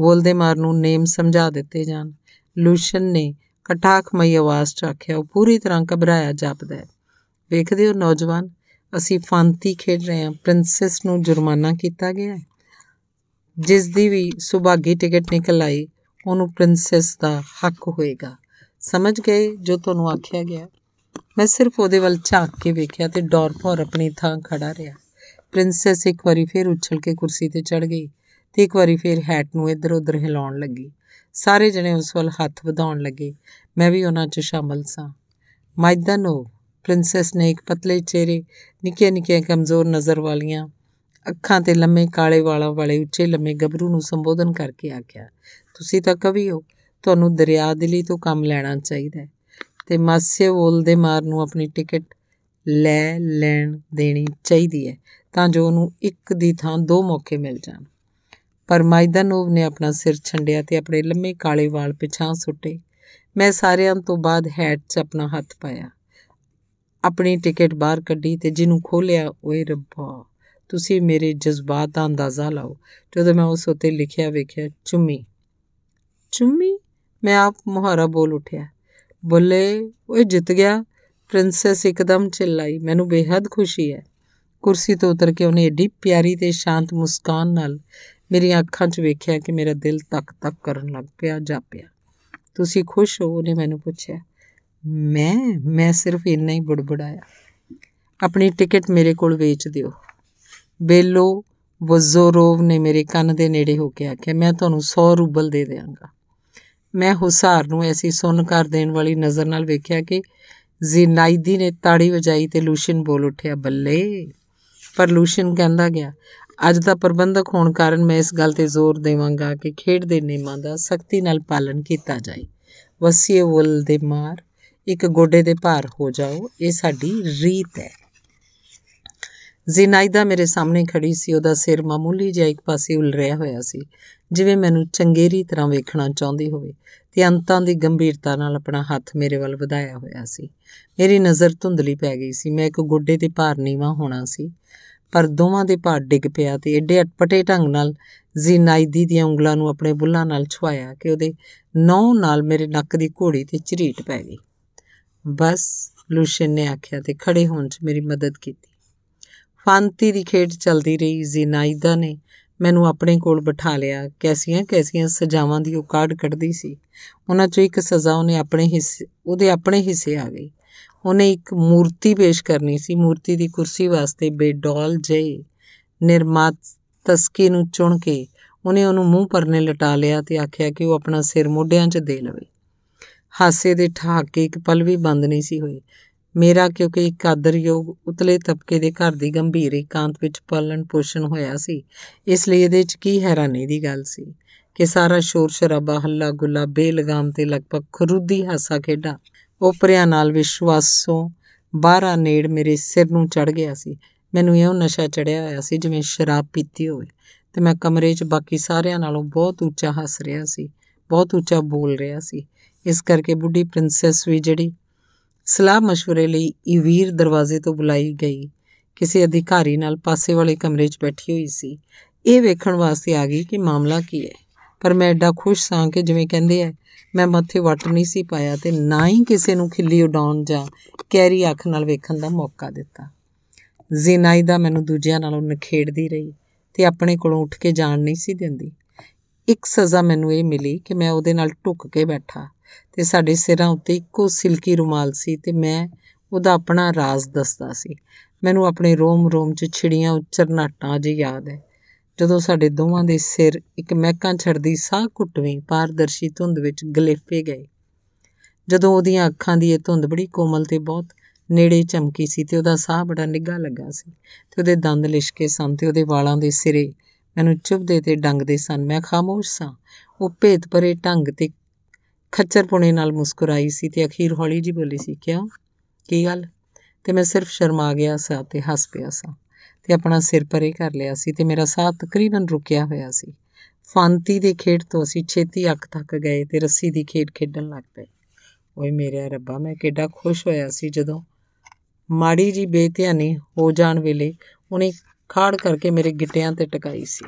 ਬੋਲਦੇ ਮਾਰ ਨੂੰ ਨੇਮ ਸਮਝਾ ਦਿੱਤੇ ਜਾਣ ਲੂਸ਼ਨ ਨੇ ਕਟਾਖਮਈ ਆਵਾਜ਼ 'ਚ ਆਖਿਆ ਉਹ ਪੂਰੀ ਤਰ੍ਹਾਂ ਘਬਰਾਇਆ ਜਾਪਦਾ ਹੈ ਵੇਖਦੇ ਹੋ ਨੌਜਵਾਨ ਅਸੀਂ ਫਾਂਤੀ ਖੇਡ ਰਹੇ ਹਾਂ ਪ੍ਰਿੰਸੈਸ ਨੂੰ ਜੁਰਮਾਨਾ ਕੀਤਾ ਗਿਆ ਹੈ ਜਿਸ ਦੀ ਵੀ ਸੁਭਾਗੀ ਟਿਕਟ ਨਿਕਲ ਆਈ ਉਹਨੂੰ ਪ੍ਰਿੰਸੈਸ ਦਾ ਹੱਕ ਹੋਏਗਾ ਸਮਝ ਗਏ ਜੋ ਤੁਹਾਨੂੰ ਆਖਿਆ ਗਿਆ ਮੈਂ ਸਿਰਫ ਉਹਦੇ ਵੱਲ ਝਾਕ ਕੇ ਵੇਖਿਆ ਤੇ ਡੋਰਫੋਰ ਆਪਣੀ ਥਾਂ ਖੜਾ ਰਿਹਾ ਪ੍ਰਿੰਸੈਸ ਇੱਕ ਵਾਰੀ ਫੇਰ ਉੱਛਲ ਕੇ ਕੁਰਸੀ ਤੇ ਚੜ ਗਈ ਤੇ ਇੱਕ ਵਾਰੀ ਫੇਰ ਹੈਟ ਨੂੰ ਇੱਧਰ ਉੱਧਰ ਹਿਲਾਉਣ ਲੱਗੀ ਸਾਰੇ ਜਣੇ ਉਸ ਵੱਲ ਹੱਥ ਵਧਾਉਣ ਲੱਗੇ ਮੈਂ ਵੀ ਉਹਨਾਂ 'ਚ ਸ਼ਾਮਲ ਸਾਂ ਮਾਇਦਨੋ ਪ੍ਰਿੰਸੈਸ ਨੇ ਇੱਕ ਪਤਲੇ ਚਿਹਰੇ ਨਿੱਕੇ ਨਿੱਕੇ ਕਮਜ਼ੋਰ ਨਜ਼ਰ ਵਾਲੀਆਂ ਅੱਖਾਂ ਤੇ ਲੰਮੇ ਕਾਲੇ ਵਾਲਾਂ ਵਾਲੇ ਉੱਚੇ ਲੰਮੇ ਗੱਭਰੂ ਨੂੰ ਸੰਬੋਧਨ ਕਰਕੇ ਆਖਿਆ ਤੁਸੀਂ ਤਾਂ ਕਵੀ ਹੋ ਤੁਹਾਨੂੰ ਦਰਿਆ ਦੇ ਲਈ ਤੋਂ ਕੰਮ ਲੈਣਾ ਚਾਹੀਦਾ ਹੈ ਤੇ ਮਾਸੇਵੋਲ ਦੇ ਮਾਰ ਨੂੰ ਆਪਣੀ ਟਿਕਟ ਲੈ ਲੈਣ ਦੇਣੀ ਚਾਹੀਦੀ ਹੈ ਤਾਂ ਜੋ ਉਹਨੂੰ ਇੱਕ ਦੀ ਥਾਂ ਦੋ ਮੌਕੇ ਮਿਲ ਜਾਣ ਪਰ ਮਾਈਦਨੋਵ ਨੇ ਆਪਣਾ ਸਿਰ ਛੰਡਿਆ ਤੇ ਆਪਣੇ ਲੰਮੇ ਕਾਲੇ ਵਾਲ ਪਿਛਾਂ ਸੁੱਟੇ ਮੈਂ ਸਾਰਿਆਂ ਤੋਂ ਬਾਅਦ ਹੈਟ 'ਚ ਆਪਣਾ ਹੱਥ ਪਾਇਆ ਆਪਣੀ ਟਿਕਟ ਬਾਹਰ ਕੱਢੀ ਤੇ ਜਿਹਨੂੰ ਖੋਲਿਆ ਓਏ ਰੱਬਾ ਤੁਸੀਂ ਮੇਰੇ ਜਜ਼ਬਾਤ ਦਾ ਅੰਦਾਜ਼ਾ ਲਾਓ ਜਦੋਂ ਮੈਂ ਉਸ ਉੱਤੇ ਲਿਖਿਆ ਵੇਖਿਆ ਚੁੰਮੀ ਚੁੰਮੀ ਮੈਂ ਆਪ ਮੁਹਾਰਾ ਬੋਲ ਉਠਿਆ ਬੋਲੇ ਓਏ ਜਿੱਤ ਗਿਆ ਪ੍ਰਿੰਸੈਸ ਇੱਕਦਮ ਚਿੱਲਾਈ ਮੈਨੂੰ ਬੇहद ਖੁਸ਼ੀ ਹੈ ਕੁਰਸੀ ਤੋਂ ਉਤਰ ਕੇ ਉਹਨੇ ਏਡੀ ਪਿਆਰੀ ਤੇ ਸ਼ਾਂਤ ਮੁਸਕਾਨ ਨਾਲ ਮੇਰੀਆਂ ਅੱਖਾਂ 'ਚ ਵੇਖਿਆ ਕਿ ਮੇਰਾ ਦਿਲ ਤੱਕ-ਤੱਕ ਕਰਨ ਲੱਗ ਪਿਆ ਜਾਪਿਆ ਤੁਸੀਂ ਖੁਸ਼ ਹੋ ਉਹਨੇ ਮੈਨੂੰ ਪੁੱਛਿਆ ਮੈਂ ਮੈਂ ਸਿਰਫ ਇੰਨਾ ਹੀ ਬੜਬੜਾਇਆ ਆਪਣੀ ਟਿਕਟ ਮੇਰੇ ਕੋਲ ਵੇਚ ਦਿਓ ਬੇਲੋ ਵਜ਼ੋਰੋਵ ਨੇ ਮੇਰੇ ਕੰਨ ਦੇ ਨੇੜੇ ਹੋ ਕੇ ਆਖਿਆ ਮੈਂ ਤੁਹਾਨੂੰ 100 ਰੂਬਲ ਦੇ ਦਿਆਂਗਾ ਮੈਂ ਹੁਸਾਰ ਨੂੰ ਐਸੀ ਸੁਣ ਕਰ ਦੇਣ ਵਾਲੀ ਨਜ਼ਰ ਨਾਲ ਵੇਖਿਆ ਕਿ ਜ਼ਿਨਾਈਦੀ ਨੇ ਤਾੜੀ ਵਜਾਈ ਤੇ ਲੂਸ਼ਨ ਬੋਲ ਉੱਠਿਆ ਬੱਲੇ ਪਰ ਲੂਸ਼ਨ ਕਹਿੰਦਾ ਗਿਆ ਅੱਜ ਦਾ ਪ੍ਰਬੰਧਕ ਹੋਣ ਕਾਰਨ ਮੈਂ ਇਸ ਗੱਲ ਤੇ ਜ਼ੋਰ ਦੇਵਾਂਗਾ ਕਿ ਖੇਡ ਦੇ ਨਿਯਮਾਂ ਦਾ ਸਖਤੀ ਨਾਲ ਪਾਲਣ ਕੀਤਾ ਜਾਏ ਵਸੀਏ ਵੁੱਲ ਦੇ ਮਾਰ ਇੱਕ ਗੋਡੇ ਦੇ ਭਾਰ ਹੋ ਜਾਓ ਇਹ ਸਾਡੀ ਰੀਤ ਹੈ ਜ਼ਿਨਾਇਦਾ ਮੇਰੇ ਸਾਹਮਣੇ ਖੜੀ ਸੀ ਉਹਦਾ ਸਿਰ ਮਾਮੂਲੀ ਜਿਹਾ ਇੱਕ ਪਾਸੇ ਉਲ ਰਿਹਾ ਹੋਇਆ ਸੀ ਜਿਵੇਂ ਮੈਨੂੰ ਚੰਗੇਰੀ ਤਰ੍ਹਾਂ ਵੇਖਣਾ ਚਾਹੁੰਦੀ ਹੋਵੇ ਤੇ ਅੰਤਾਂ ਦੀ ਗੰਭੀਰਤਾ ਨਾਲ ਆਪਣਾ ਹੱਥ ਮੇਰੇ ਵੱਲ ਵਧਾਇਆ ਹੋਇਆ ਸੀ ਮੇਰੀ ਨਜ਼ਰ ਧੁੰਦਲੀ ਪੈ ਗਈ ਸੀ ਮੈਂ ਇੱਕ ਗੋਡੇ ਤੇ ਭਾਰ ਨੀਵਾ ਹੋਣਾ ਸੀ ਪਰ ਦੋਵਾਂ ਦੇ ਭਾਰ ਡਿੱਗ ਪਿਆ ਤੇ ਏਡੇ ਅਟਪਟੇ ਢੰਗ ਨਾਲ ਜ਼ੀਨਾਈਦੀ ਦੀਆਂ ਉਂਗਲਾਂ ਨੂੰ ਆਪਣੇ ਬੁੱਲਾਂ ਨਾਲ ਛੁਆਇਆ ਕਿ ਉਹਦੇ ਨੌ ਨਾਲ ਮੇਰੇ ਨੱਕ ਦੀ ਘੋੜੀ ਤੇ ਝਰੀਟ ਪੈ ਗਈ ਬਸ ਲੂਸ਼ਨ ਨੇ ਆਖਿਆ ਤੇ ਖੜੇ ਹੋਣ 'ਚ ਮੇਰੀ ਮਦਦ ਕੀਤੀ ਫਾਂਤੀ ਦੀ ਖੇਡ ਚੱਲਦੀ ਰਹੀ ਜ਼ੀਨਾਈਦਾ ਨੇ ਮੈਨੂੰ ਆਪਣੇ ਕੋਲ ਬਿਠਾ ਲਿਆ ਕੈਸੀਆਂ ਕੈਸੀਆਂ ਸਜ਼ਾਵਾਂ ਦੀ ਉਹ ਕਾਢ ਕੱਢਦੀ ਸੀ ਉਹਨਾਂ ਚੋਂ ਇੱਕ ਸਜ਼ਾ ਉਹਨੇ ਆਪਣੇ ਹਿੱਸੇ ਉਹਦੇ ਆਪਣੇ ਹਿੱਸੇ ਆ ਗਈ ਉਹਨੇ ਇੱਕ ਮੂਰਤੀ ਪੇਸ਼ ਕਰਨੀ ਸੀ ਮੂਰਤੀ ਦੀ ਕੁਰਸੀ ਵਾਸਤੇ ਬੇਡੋਲ ਜੇ ਨਿਰਮਾਤ ਤਸਕੀ ਨੂੰ ਚੁਣ ਕੇ ਉਹਨੇ ਉਹਨੂੰ ਮੂੰਹ ਪਰਨੇ ਲਟਾ ਲਿਆ ਤੇ ਆਖਿਆ ਕਿ ਉਹ ਆਪਣਾ ਸਿਰ ਮੋਢਿਆਂ 'ਚ ਦੇ ਲਵੇ ਹਾਸੇ ਦੇ ਠਾਕੇ ਇੱਕ ਪਲ ਵੀ ਬੰਦ ਨਹੀਂ ਸੀ ਹੋਏ ਮੇਰਾ ਕਿਉਂਕਿ ਇੱਕ ਆਦਰਯੋਗ ਉਤਲੇ ਤਬਕੇ ਦੇ ਘਰ ਦੀ ਗੰਭੀਰ ਇਕਾਂਤ ਵਿੱਚ ਪਲਣ ਪੋਸ਼ਣ ਹੋਇਆ ਸੀ ਇਸ ਲਈ ਇਹਦੇ 'ਚ ਕੀ ਹੈਰਾਨੀ ਦੀ ਗੱਲ ਸੀ ਕਿ ਸਾਰਾ ਸ਼ੋਰ ਸ਼ਰਾਬਾ ਹੱਲਾ ਗੁੱਲਾ ਬੇਲਗਾਮ ਤੇ ਲਗਭਗ ਖਰੂਦੀ ਹਾਸਾ ਖੇਡਾ ਉਪਰਿਆਂ ਨਾਲ ਵਿਸ਼ਵਾਸੋਂ ਬਾਹਰਾ ਨੇੜ ਮੇਰੇ ਸਿਰ ਨੂੰ ਚੜ ਗਿਆ ਸੀ ਮੈਨੂੰ ਇਹੋ ਨਸ਼ਾ ਚੜਿਆ ਹੋਇਆ ਸੀ ਜਿਵੇਂ ਸ਼ਰਾਬ ਪੀਤੀ ਹੋਵੇ ਤੇ ਮੈਂ ਕਮਰੇ 'ਚ ਬਾਕੀ ਸਾਰਿਆਂ ਨਾਲੋਂ ਬਹੁਤ ਉੱਚਾ ਹੱਸ ਰਿਹਾ ਸੀ ਬਹੁਤ ਉੱਚਾ ਬੋਲ ਰਿਹਾ ਸੀ ਇਸ ਕਰਕੇ ਬੁੱਢੀ ਪ੍ਰਿੰਸੈਸ ਵੀ ਜਿਹੜੀ ਸਲਾਹ مشਵਰੇ ਲਈ ਵੀਰ ਦਰਵਾਜ਼ੇ ਤੋਂ ਬੁਲਾਈ ਗਈ ਕਿਸੇ ਅਧਿਕਾਰੀ ਨਾਲ ਪਾਸੇ ਵਾਲੇ ਕਮਰੇ 'ਚ ਬੈਠੀ ਹੋਈ ਸੀ ਇਹ ਵੇਖਣ ਵਾਸਤੇ ਆ ਗਈ ਕਿ ਮਾਮਲਾ ਕੀ ਹੈ ਪਰ ਮੈਂ ਐਡਾ ਖੁਸ਼ ਸਾਂ ਕਿ ਜਿਵੇਂ ਕਹਿੰਦੇ ਐ ਮੈਂ ਮੱਥੇ ਵਟ ਨਹੀਂ ਸੀ ਪਾਇਆ ਤੇ ਨਾ ਹੀ ਕਿਸੇ ਨੂੰ ਖਿੱਲੀ ਉਡਾਉਣ ਜਾਂ ਕੈਰੀ ਅੱਖ ਨਾਲ ਵੇਖਣ ਦਾ ਮੌਕਾ ਦਿੱਤਾ ਦਾ ਮੈਨੂੰ ਦੂਜਿਆਂ ਨਾਲੋਂ ਨਖੇੜਦੀ ਰਹੀ ਤੇ ਆਪਣੇ ਕੋਲੋਂ ਉੱਠ ਕੇ ਜਾਣ ਨਹੀਂ ਸੀ ਦਿੰਦੀ ਇੱਕ ਸਜ਼ਾ ਮੈਨੂੰ ਇਹ ਮਿਲੀ ਕਿ ਮੈਂ ਉਹਦੇ ਨਾਲ ਟੁੱਕ ਕੇ ਬੈਠਾ ਤੇ ਸਾਡੇ ਸਿਰਾਂ ਉੱਤੇ ਇੱਕੋ ਸਿਲਕੀ ਰੁਮਾਲ ਸੀ ਤੇ ਮੈਂ ਉਹਦਾ ਆਪਣਾ ਰਾਜ਼ ਦੱਸਦਾ ਸੀ ਮੈਨੂੰ ਆਪਣੇ ਰੋਮ ਰੋਮ 'ਚ ਛਿੜੀਆਂ ਉੱਚਰਨਾਟਾਂ ਜੀ ਯਾਦ ਹੈ ਜਦੋਂ ਸਾਡੇ ਦੋਵਾਂ ਦੇ ਸਿਰ ਇੱਕ ਮਹਿਕਾਂ ਛੜਦੀ ਸਾਹ ਘੁੱਟਵੇਂ ਪਾਰਦਰਸ਼ੀ ਧੁੰਦ ਵਿੱਚ ਗਲੇਫੇ ਗਏ ਜਦੋਂ ਉਹਦੀਆਂ ਅੱਖਾਂ ਦੀ ਇਹ ਧੁੰਦ ਬੜੀ ਕੋਮਲ ਤੇ ਬਹੁਤ ਨੇੜੇ ਚਮਕੀ ਸੀ ਤੇ ਉਹਦਾ ਸਾਹ ਬੜਾ ਨਿੱਘਾ ਲੱਗਾ ਸੀ ਤੇ ਉਹਦੇ ਦੰਦ ਲਿਸ਼ਕੇ ਸਨ ਤੇ ਉਹਦੇ ਵਾਲਾਂ ਦੇ ਸਿਰੇ ਮੈਨੂੰ ਚੁਭਦੇ ਤੇ ਡੰਗਦੇ ਸਨ ਮੈਂ ਖਾਮੋਸ਼ ਸਾਂ ਉਹ ਭੇਤ ਭਰੇ ਢੰਗ ਤੇ ਖੱਚਰਪੁਣੇ ਨਾਲ ਮੁਸਕਰਾਈ ਸੀ ਤੇ ਅਖੀਰ ਹੌਲੀ ਜੀ ਬੋਲੀ ਸੀ ਕਿਉਂ ਕੀ ਗੱਲ ਤੇ ਮੈਂ ਸਿਰਫ ਸ਼ਰਮਾ ਗਿਆ ਸਾਂ ਤੇ ਹੱਸ ਪਿਆ ਸਾਂ ਤੇ ਆਪਣਾ ਸਿਰ ਪਰੇ ਕਰ ਲਿਆ ਸੀ ਤੇ ਮੇਰਾ ਸਾਹ ਤਕਰੀਬਨ ਰੁਕਿਆ ਹੋਇਆ ਸੀ ਫਾਂਤੀ ਦੇ ਖੇਡ ਤੋਂ ਅਸੀਂ ਛੇਤੀ ਅੱਖ ਤੱਕ ਗਏ ਤੇ ਰੱਸੀ ਦੀ ਖੇਡ ਖੇਡਣ ਲੱਗ ਪਏ ਓਏ ਮੇਰੇ ਰੱਬਾ ਮੈਂ ਕਿੱਡਾ ਖੁਸ਼ ਹੋਇਆ ਸੀ ਜਦੋਂ ਮਾੜੀ ਜੀ ਬੇਧਿਆਨੀ ਹੋ ਜਾਣ ਵੇਲੇ ਉਹਨੇ ਖਾੜ ਕਰਕੇ ਮੇਰੇ ਗਿੱਟਿਆਂ ਤੇ ਟਿਕਾਈ ਸੀ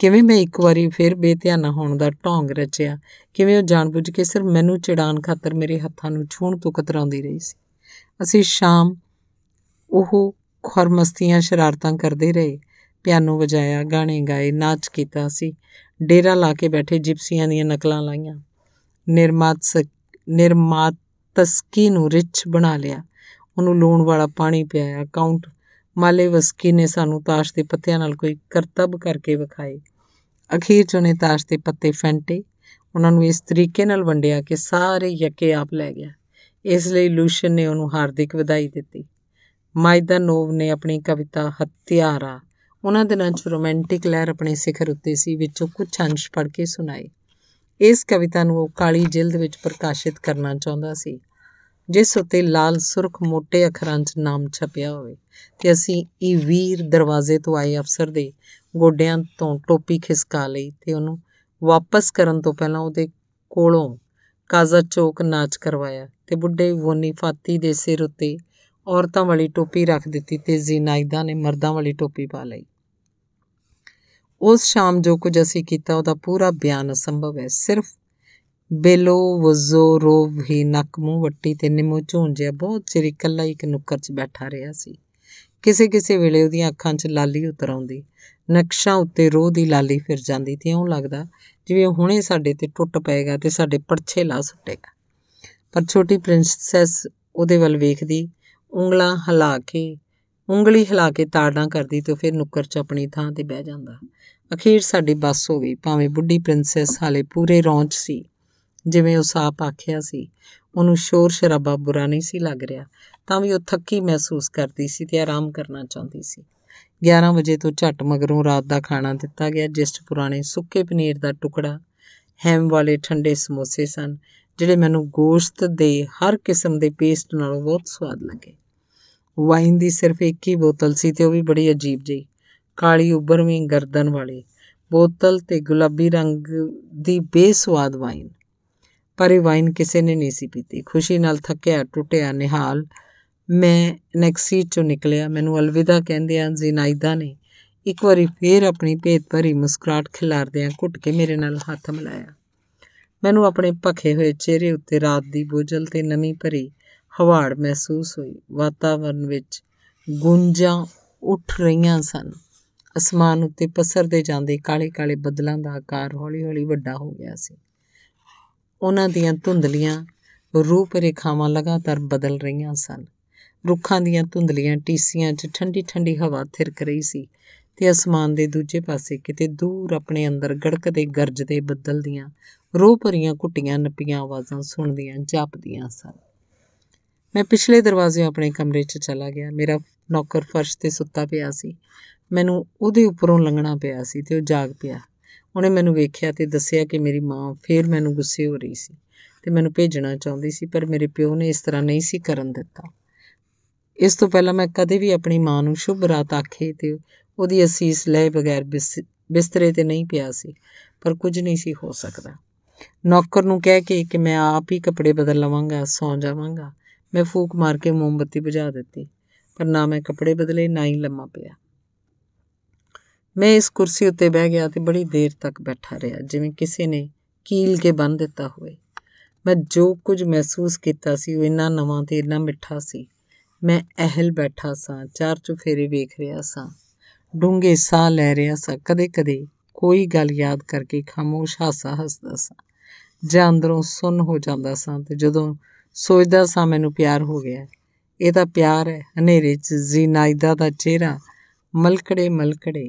ਕਿਵੇਂ ਮੈਂ ਇੱਕ ਵਾਰੀ ਫਿਰ ਬੇਧਿਆਨਾ ਹੋਣ ਦਾ ਢੋਂਗ ਰਚਿਆ ਕਿਵੇਂ ਉਹ ਜਾਣਬੁੱਝ ਕੇ ਸਿਰ ਮੈਨੂੰ ਚਿੜਾਨ ਖਾਤਰ ਮੇਰੇ ਹੱਥਾਂ ਨੂੰ ਛੂਣ ਤੋਂ ਕਤਰਾਉਂਦੀ ਰਹੀ ਸੀ ਅਸੀਂ ਸ਼ਾਮ ਉਹ ਖੁਰ ਮਸਤੀਆਂ ਸ਼ਰਾਰਤਾਂ ਕਰਦੇ ਰਹੇ ਪਿਆਨੋ ਵਜਾਇਆ ਗਾਣੇ ਗਾਏ ਨਾਚ ਕੀਤਾ ਸੀ ਡੇਰਾ ਲਾ ਕੇ ਬੈਠੇ ਜਿਪਸੀਆਂ ਦੀਆਂ ਨਕਲਾਂ ਲਾਈਆਂ ਨਿਰਮਾਤ ਨਿਰਮਾਤ ਤਸਕੀ ਨੂੰ ਰਿਚ ਬਣਾ ਲਿਆ ਉਹਨੂੰ ਲੋਣ ਵਾਲਾ ਪਾਣੀ ਪਿਆਇਆ ਕਾਉਂਟ ਵਸਕੀ ਨੇ ਸਾਨੂੰ ਤਾਸ਼ ਦੇ ਪੱਤਿਆਂ ਨਾਲ ਕੋਈ ਕਰਤੱਬ ਕਰਕੇ ਵਿਖਾਏ ਅਖੀਰ ਚ ਉਹਨੇ ਤਾਸ਼ ਦੇ ਪੱਤੇ ਫੈਂਟੇ ਉਹਨਾਂ ਨੂੰ ਇਸ ਤਰੀਕੇ ਨਾਲ ਵੰਡਿਆ ਕਿ ਸਾਰੇ ਯੱਕੇ ਆਪ ਲੈ ਗਿਆ ਇਸ ਲਈ ਲੂਸ਼ਨ ਨੇ ਉਹਨੂੰ ਹਾਰਦਿਕ ਵਧਾਈ ਦਿੱਤੀ ਮਾਇਦਾਨੋਵ ਨੇ ਆਪਣੀ ਕਵਿਤਾ ਹਤਿਆਰਾ ਉਹਨਾਂ ਦਿਨਾਂ 'ਚ ਰੋਮਾਂਟਿਕ ਲਹਿਰ ਆਪਣੇ ਸਿਖਰ ਉੱਤੇ ਸੀ ਵਿੱਚੋਂ ਕੁਝ ਅੰਸ਼ ਪੜ੍ਹ ਕੇ ਸੁਣਾਏ ਇਸ ਕਵਿਤਾ ਨੂੰ ਉਹ ਕਾਲੀ ਜਿਲਦ ਵਿੱਚ ਪ੍ਰਕਾਸ਼ਿਤ ਕਰਨਾ ਚਾਹੁੰਦਾ ਸੀ ਜਿਸ ਉੱਤੇ ਲਾਲ ਸੁਰਖ ਮੋٹے ਅੱਖਰਾਂ 'ਚ ਨਾਮ ਛਪਿਆ ਹੋਵੇ ਤੇ ਅਸੀਂ ਇਹ ਵੀਰ ਦਰਵਾਜ਼ੇ ਤੋਂ ਆਏ ਅਫਸਰ ਦੇ ਗੋਡਿਆਂ ਤੋਂ ਟੋਪੀ ਖਿਸਕਾ ਲਈ ਤੇ ਉਹਨੂੰ ਵਾਪਸ ਕਰਨ ਤੋਂ ਪਹਿਲਾਂ ਉਹਦੇ ਕੋਲੋਂ ਕਾਜ਼ਾ ਚੋਕ ਨਾਚ ਕਰਵਾਇਆ ਤੇ ਬੁੱਢੇ ਵੋਨੀ ਫਾਤੀ ਦੇ ਸਿਰ ਉੱਤੇ ਔਰਤਾਂ ਵਾਲੀ ਟੋਪੀ ਰੱਖ ਦਿੱਤੀ ਤੇ ਜ਼ੀਨਾਇਦਾ ਨੇ ਮਰਦਾਂ ਵਾਲੀ ਟੋਪੀ ਪਾ ਲਈ ਉਸ ਸ਼ਾਮ ਜੋ ਕੁਝ ਅਸੀਂ ਕੀਤਾ ਉਹਦਾ ਪੂਰਾ ਬਿਆਨ ਅਸੰਭਵ ਹੈ ਸਿਰਫ ਬੇਲੋ ਵਜ਼ੋਰੋਵ ਹੀ ਨੱਕ ਮੂੰਹ ਵੱਟੀ ਤੇ ਨਿਮੋ ਝੂੰਝਿਆ ਬਹੁਤ ਚਿਰ ਇਕੱਲਾ ਇੱਕ ਨੁੱਕਰ 'ਚ ਬੈਠਾ ਰਿਹਾ ਸੀ ਕਿਸੇ ਕਿਸੇ ਵੇਲੇ ਉਹਦੀਆਂ ਅੱਖਾਂ 'ਚ ਲਾਲੀ ਉਤਰ ਆਉਂਦੀ ਨਕਸ਼ਾ ਉੱਤੇ ਰੋਹ ਦੀ ਲਾਲੀ ਫਿਰ ਜਾਂਦੀ ਤੇ ਉਹ ਲੱਗਦਾ ਜਿਵੇਂ ਹੁਣੇ ਸਾਡੇ ਤੇ ਟੁੱਟ ਪਏਗਾ ਤੇ ਸਾਡੇ ਪਰਛੇ ਲਾ ਸੁੱਟੇਗਾ ਪਰ ਛੋਟੀ ਪ੍ਰਿੰਸੈਸ ਉਹਦੇ ਵੱਲ ਵੇਖਦੀ ਉਂਗਲਾਂ ਹਿਲਾ ਕੇ ਉਂਗਲੀ ਹਿਲਾ ਕੇ ਤਾੜਨਾ ਕਰਦੀ ਤੇ ਫਿਰ ਨੁੱਕਰ 'ਚ ਆਪਣੀ ਥਾਂ ਤੇ ਬਹਿ ਜਾਂਦਾ ਅਖੀਰ ਸਾਡੀ ਬੱਸ ਹੋ ਗਈ ਭਾਵੇਂ ਬੁੱਢੀ ਪ੍ਰਿੰਸੈਸ ਹਾਲੇ ਪੂਰੇ ਰੌਂਚ ਸੀ ਜਿਵੇਂ ਉਸ ਆਪ ਆਖਿਆ ਸੀ ਉਹਨੂੰ ਸ਼ੋਰ ਸ਼ਰਾਬਾ ਬੁਰਾ ਨਹੀਂ ਸੀ ਲੱਗ ਰਿਹਾ ਤਾਂ ਵੀ ਉਹ ਥੱਕੀ ਮਹਿਸੂਸ ਕਰਦੀ ਸੀ ਤੇ ਆਰਾਮ ਕਰਨਾ ਚਾਹੁੰਦੀ ਸੀ 11 ਵਜੇ ਤੋਂ ਝੱਟ ਮਗਰੋਂ ਰਾਤ ਦਾ ਖਾਣਾ ਦਿੱਤਾ ਗਿਆ ਜਿਸ ਪੁਰਾਣੇ ਸੁੱਕੇ ਪਨੀਰ ਦਾ ਟੁਕੜਾ ਹੈਮ ਵਾਲੇ ਠੰਡੇ ਸਮੋਸੇ ਸਨ ਜਿਹੜੇ ਮੈਨੂੰ ਗੋਸ਼ਤ ਦੇ ਹਰ ਕਿਸਮ ਦੇ ਪੇਸਟ ਨਾਲੋਂ ਬਹੁਤ ਸਵਾਦ ਲੱਗੇ ਵਾਈਨ ਦੀ ਸਿਰਫ ਇੱਕ ਹੀ ਬੋਤਲ ਸੀ ਤੇ ਉਹ ਵੀ ਬੜੀ ਅਜੀਬ ਜਿਹੀ ਕਾਲੀ ਉੱਭਰਵੀਂ ਗਰਦਨ ਵਾਲੀ ਬੋਤਲ ਤੇ ਗੁਲਾਬੀ ਰੰਗ ਦੀ ਬੇਸਵਾਦ ਵਾਈਨ ਪਰ ਇਹ ਵਾਈਨ ਕਿਸੇ ਨੇ ਨਹੀਂ ਸੀ ਪੀਤੀ ਖੁਸ਼ੀ ਨਾਲ ਥੱਕਿਆ ਟੁੱਟਿਆ ਨਿਹਾਲ ਮੈਂ ਨੈਕਸੀ ਚੋਂ ਨਿਕਲਿਆ ਮੈਨੂੰ ਅਲਵਿਦਾ ਕਹਿੰਦੇ ਆ ਜ਼ਿਨਾਇਦਾ ਨੇ ਇੱਕ ਵਾਰੀ ਫੇਰ ਆਪਣੀ ਭੇਤ ਭਰੀ ਮੁਸਕਰਾਟ ਖਿਲਾਰਦਿਆਂ ਘੁੱਟ ਕੇ ਮੇਰੇ ਨਾਲ ਹੱਥ ਮਿਲਾਇਆ ਮੈਨੂੰ ਆਪਣੇ ਭਖੇ ਹੋਏ ਚਿਹਰੇ ਉੱਤੇ ਰਾਤ ਦੀ ਬੋਝਲ ਤੇ ਨਮੀ ਭਰੀ ਹਵਾੜ ਮਹਿਸੂਸ ਹੋਈ ਵਾਤਾਵਰਨ ਵਿੱਚ ਗੂੰਜਾਂ ਉੱਠ ਰਹੀਆਂ ਸਨ ਅਸਮਾਨ ਉੱਤੇ ਪਸਰਦੇ ਜਾਂਦੇ ਕਾਲੇ-ਕਾਲੇ ਬੱਦਲਾਂ ਦਾ ਆਕਾਰ ਹੌਲੀ-ਹੌਲੀ ਵੱਡਾ ਹੋ ਗਿਆ ਸੀ ਉਹਨਾਂ ਦੀਆਂ ਧੁੰਦਲੀਆਂ ਰੂਪ ਰੇਖਾਵਾਂ ਲਗਾਤਾਰ ਬਦਲ ਰਹੀਆਂ ਸਨ ਰੁੱਖਾਂ ਦੀਆਂ ਧੁੰਦਲੀਆਂ ਟੀਸੀਆਂ 'ਚ ਠੰਡੀ-ਠੰਡੀ ਹਵਾ ਥਿਰਕ ਰਹੀ ਸੀ ਤੇ ਅਸਮਾਨ ਦੇ ਦੂਜੇ ਪਾਸੇ ਕਿਤੇ ਦੂਰ ਆਪਣੇ ਅੰਦਰ ਗੜਕਦੇ ਗਰਜਦੇ ਬੱਦਲ ਦੀਆਂ ਰੋਹ ਭਰੀਆਂ ਕੁੱਟੀਆਂ ਨੱਪੀਆਂ ਆਵਾਜ਼ਾਂ ਸੁਣਦੀਆਂ ਜਾਪਦੀਆਂ ਸਨ ਮੈਂ ਪਿਛਲੇ ਦਰਵਾਜ਼ੇ ਆਪਣੇ ਕਮਰੇ 'ਚ ਚਲਾ ਗਿਆ ਮੇਰਾ ਨੌਕਰ ਫਰਸ਼ ਤੇ ਸੁੱਤਾ ਪਿਆ ਸੀ ਮੈਨੂੰ ਉਹਦੇ ਉੱਪਰੋਂ ਲੰਘਣਾ ਪਿਆ ਸੀ ਤੇ ਉਹ ਜਾਗ ਪਿਆ ਉਹਨੇ ਮੈਨੂੰ ਵੇਖਿਆ ਤੇ ਦੱਸਿਆ ਕਿ ਮੇਰੀ ਮਾਂ ਫੇਰ ਮੈਨੂੰ ਗੁੱਸੇ ਹੋ ਰਹੀ ਸੀ ਤੇ ਮੈਨੂੰ ਭੇਜਣਾ ਚਾਹੁੰਦੀ ਸੀ ਪਰ ਮੇਰੇ ਪਿਓ ਨੇ ਇਸ ਤਰ੍ਹਾਂ ਨਹੀਂ ਸੀ ਕਰਨ ਦਿੱਤਾ ਇਸ ਤੋਂ ਪਹਿਲਾਂ ਮੈਂ ਕਦੇ ਵੀ ਆਪਣੀ ਮਾਂ ਨੂੰ ਸ਼ੁਭ ਰਾਤ ਆਖੇ ਤੇ ਉਹਦੀ ਅਸੀਸ ਲੈ ਬਗੈਰ ਬਿਸਤਰੇ ਤੇ ਨਹੀਂ ਪਿਆ ਸੀ ਪਰ ਕੁਝ ਨਹੀਂ ਸੀ ਹੋ ਸਕਦਾ ਨੌਕਰ ਨੂੰ ਕਹਿ ਕੇ ਕਿ ਮੈਂ ਆਪ ਹੀ ਕੱਪੜੇ ਬਦਲ ਲਵਾਂਗਾ ਸੌਂ ਜਾਵਾਂਗਾ ਮੈਂ ਫੂਕ ਮਾਰ ਕੇ ਮੋਮਬੱਤੀ ਬੁਝਾ ਦਿੱਤੀ ਪਰ ਨਾ ਮੈਂ ਕੱਪੜੇ ਬਦਲੇ ਨਾ ਹੀ ਲੰਮਾ ਪਿਆ ਮੈਂ ਇਸ ਕੁਰਸੀ ਉੱਤੇ ਬਹਿ ਗਿਆ ਤੇ ਬੜੀ ਦੇਰ ਤੱਕ ਬੈਠਾ ਰਿਹਾ ਜਿਵੇਂ ਕਿਸੇ ਨੇ ਕੀਲ ਕੇ ਬੰਨ ਦਿੱਤਾ ਹੋਵੇ ਮੈਂ ਜੋ ਕੁਝ ਮਹਿਸੂਸ ਕੀਤਾ ਸੀ ਉਹ ਇੰਨਾ ਨਵਾਂ ਤੇ ਇੰਨਾ ਮਿੱਠਾ ਸੀ ਮੈਂ ਅਹਿਲ ਬੈਠਾ ਸਾਂ ਚਾਰ ਚੁਫੇਰੇ ਵੇਖ ਰਿਹਾ ਸਾਂ ਡੂੰਘੇ ਸਾਹ ਲੈ ਰਿਹਾ ਸਾਂ ਕਦੇ-ਕਦੇ ਕੋਈ ਗੱਲ ਯਾਦ ਕਰਕੇ ਖਾਮੋਸ਼ ਹਾਸਾ ਹੱਸਦਾ ਸਾਂ ਜਾਂ ਅੰਦਰੋਂ ਸੁੰਨ ਹੋ ਜਾਂਦਾ ਸਾਂ ਤੇ ਜਦੋਂ ਸੋਚਦਾ ਸਾਂ ਮੈਨੂੰ ਪਿਆਰ ਹੋ ਗਿਆ ਇਹ ਤਾਂ ਪਿਆਰ ਹੈ ਹਨੇਰੇ 'ਚ ਜ਼ੀਨਾਇਦਾ ਦਾ ਚਿਹਰਾ ਮਲਕੜੇ ਮਲਕੜੇ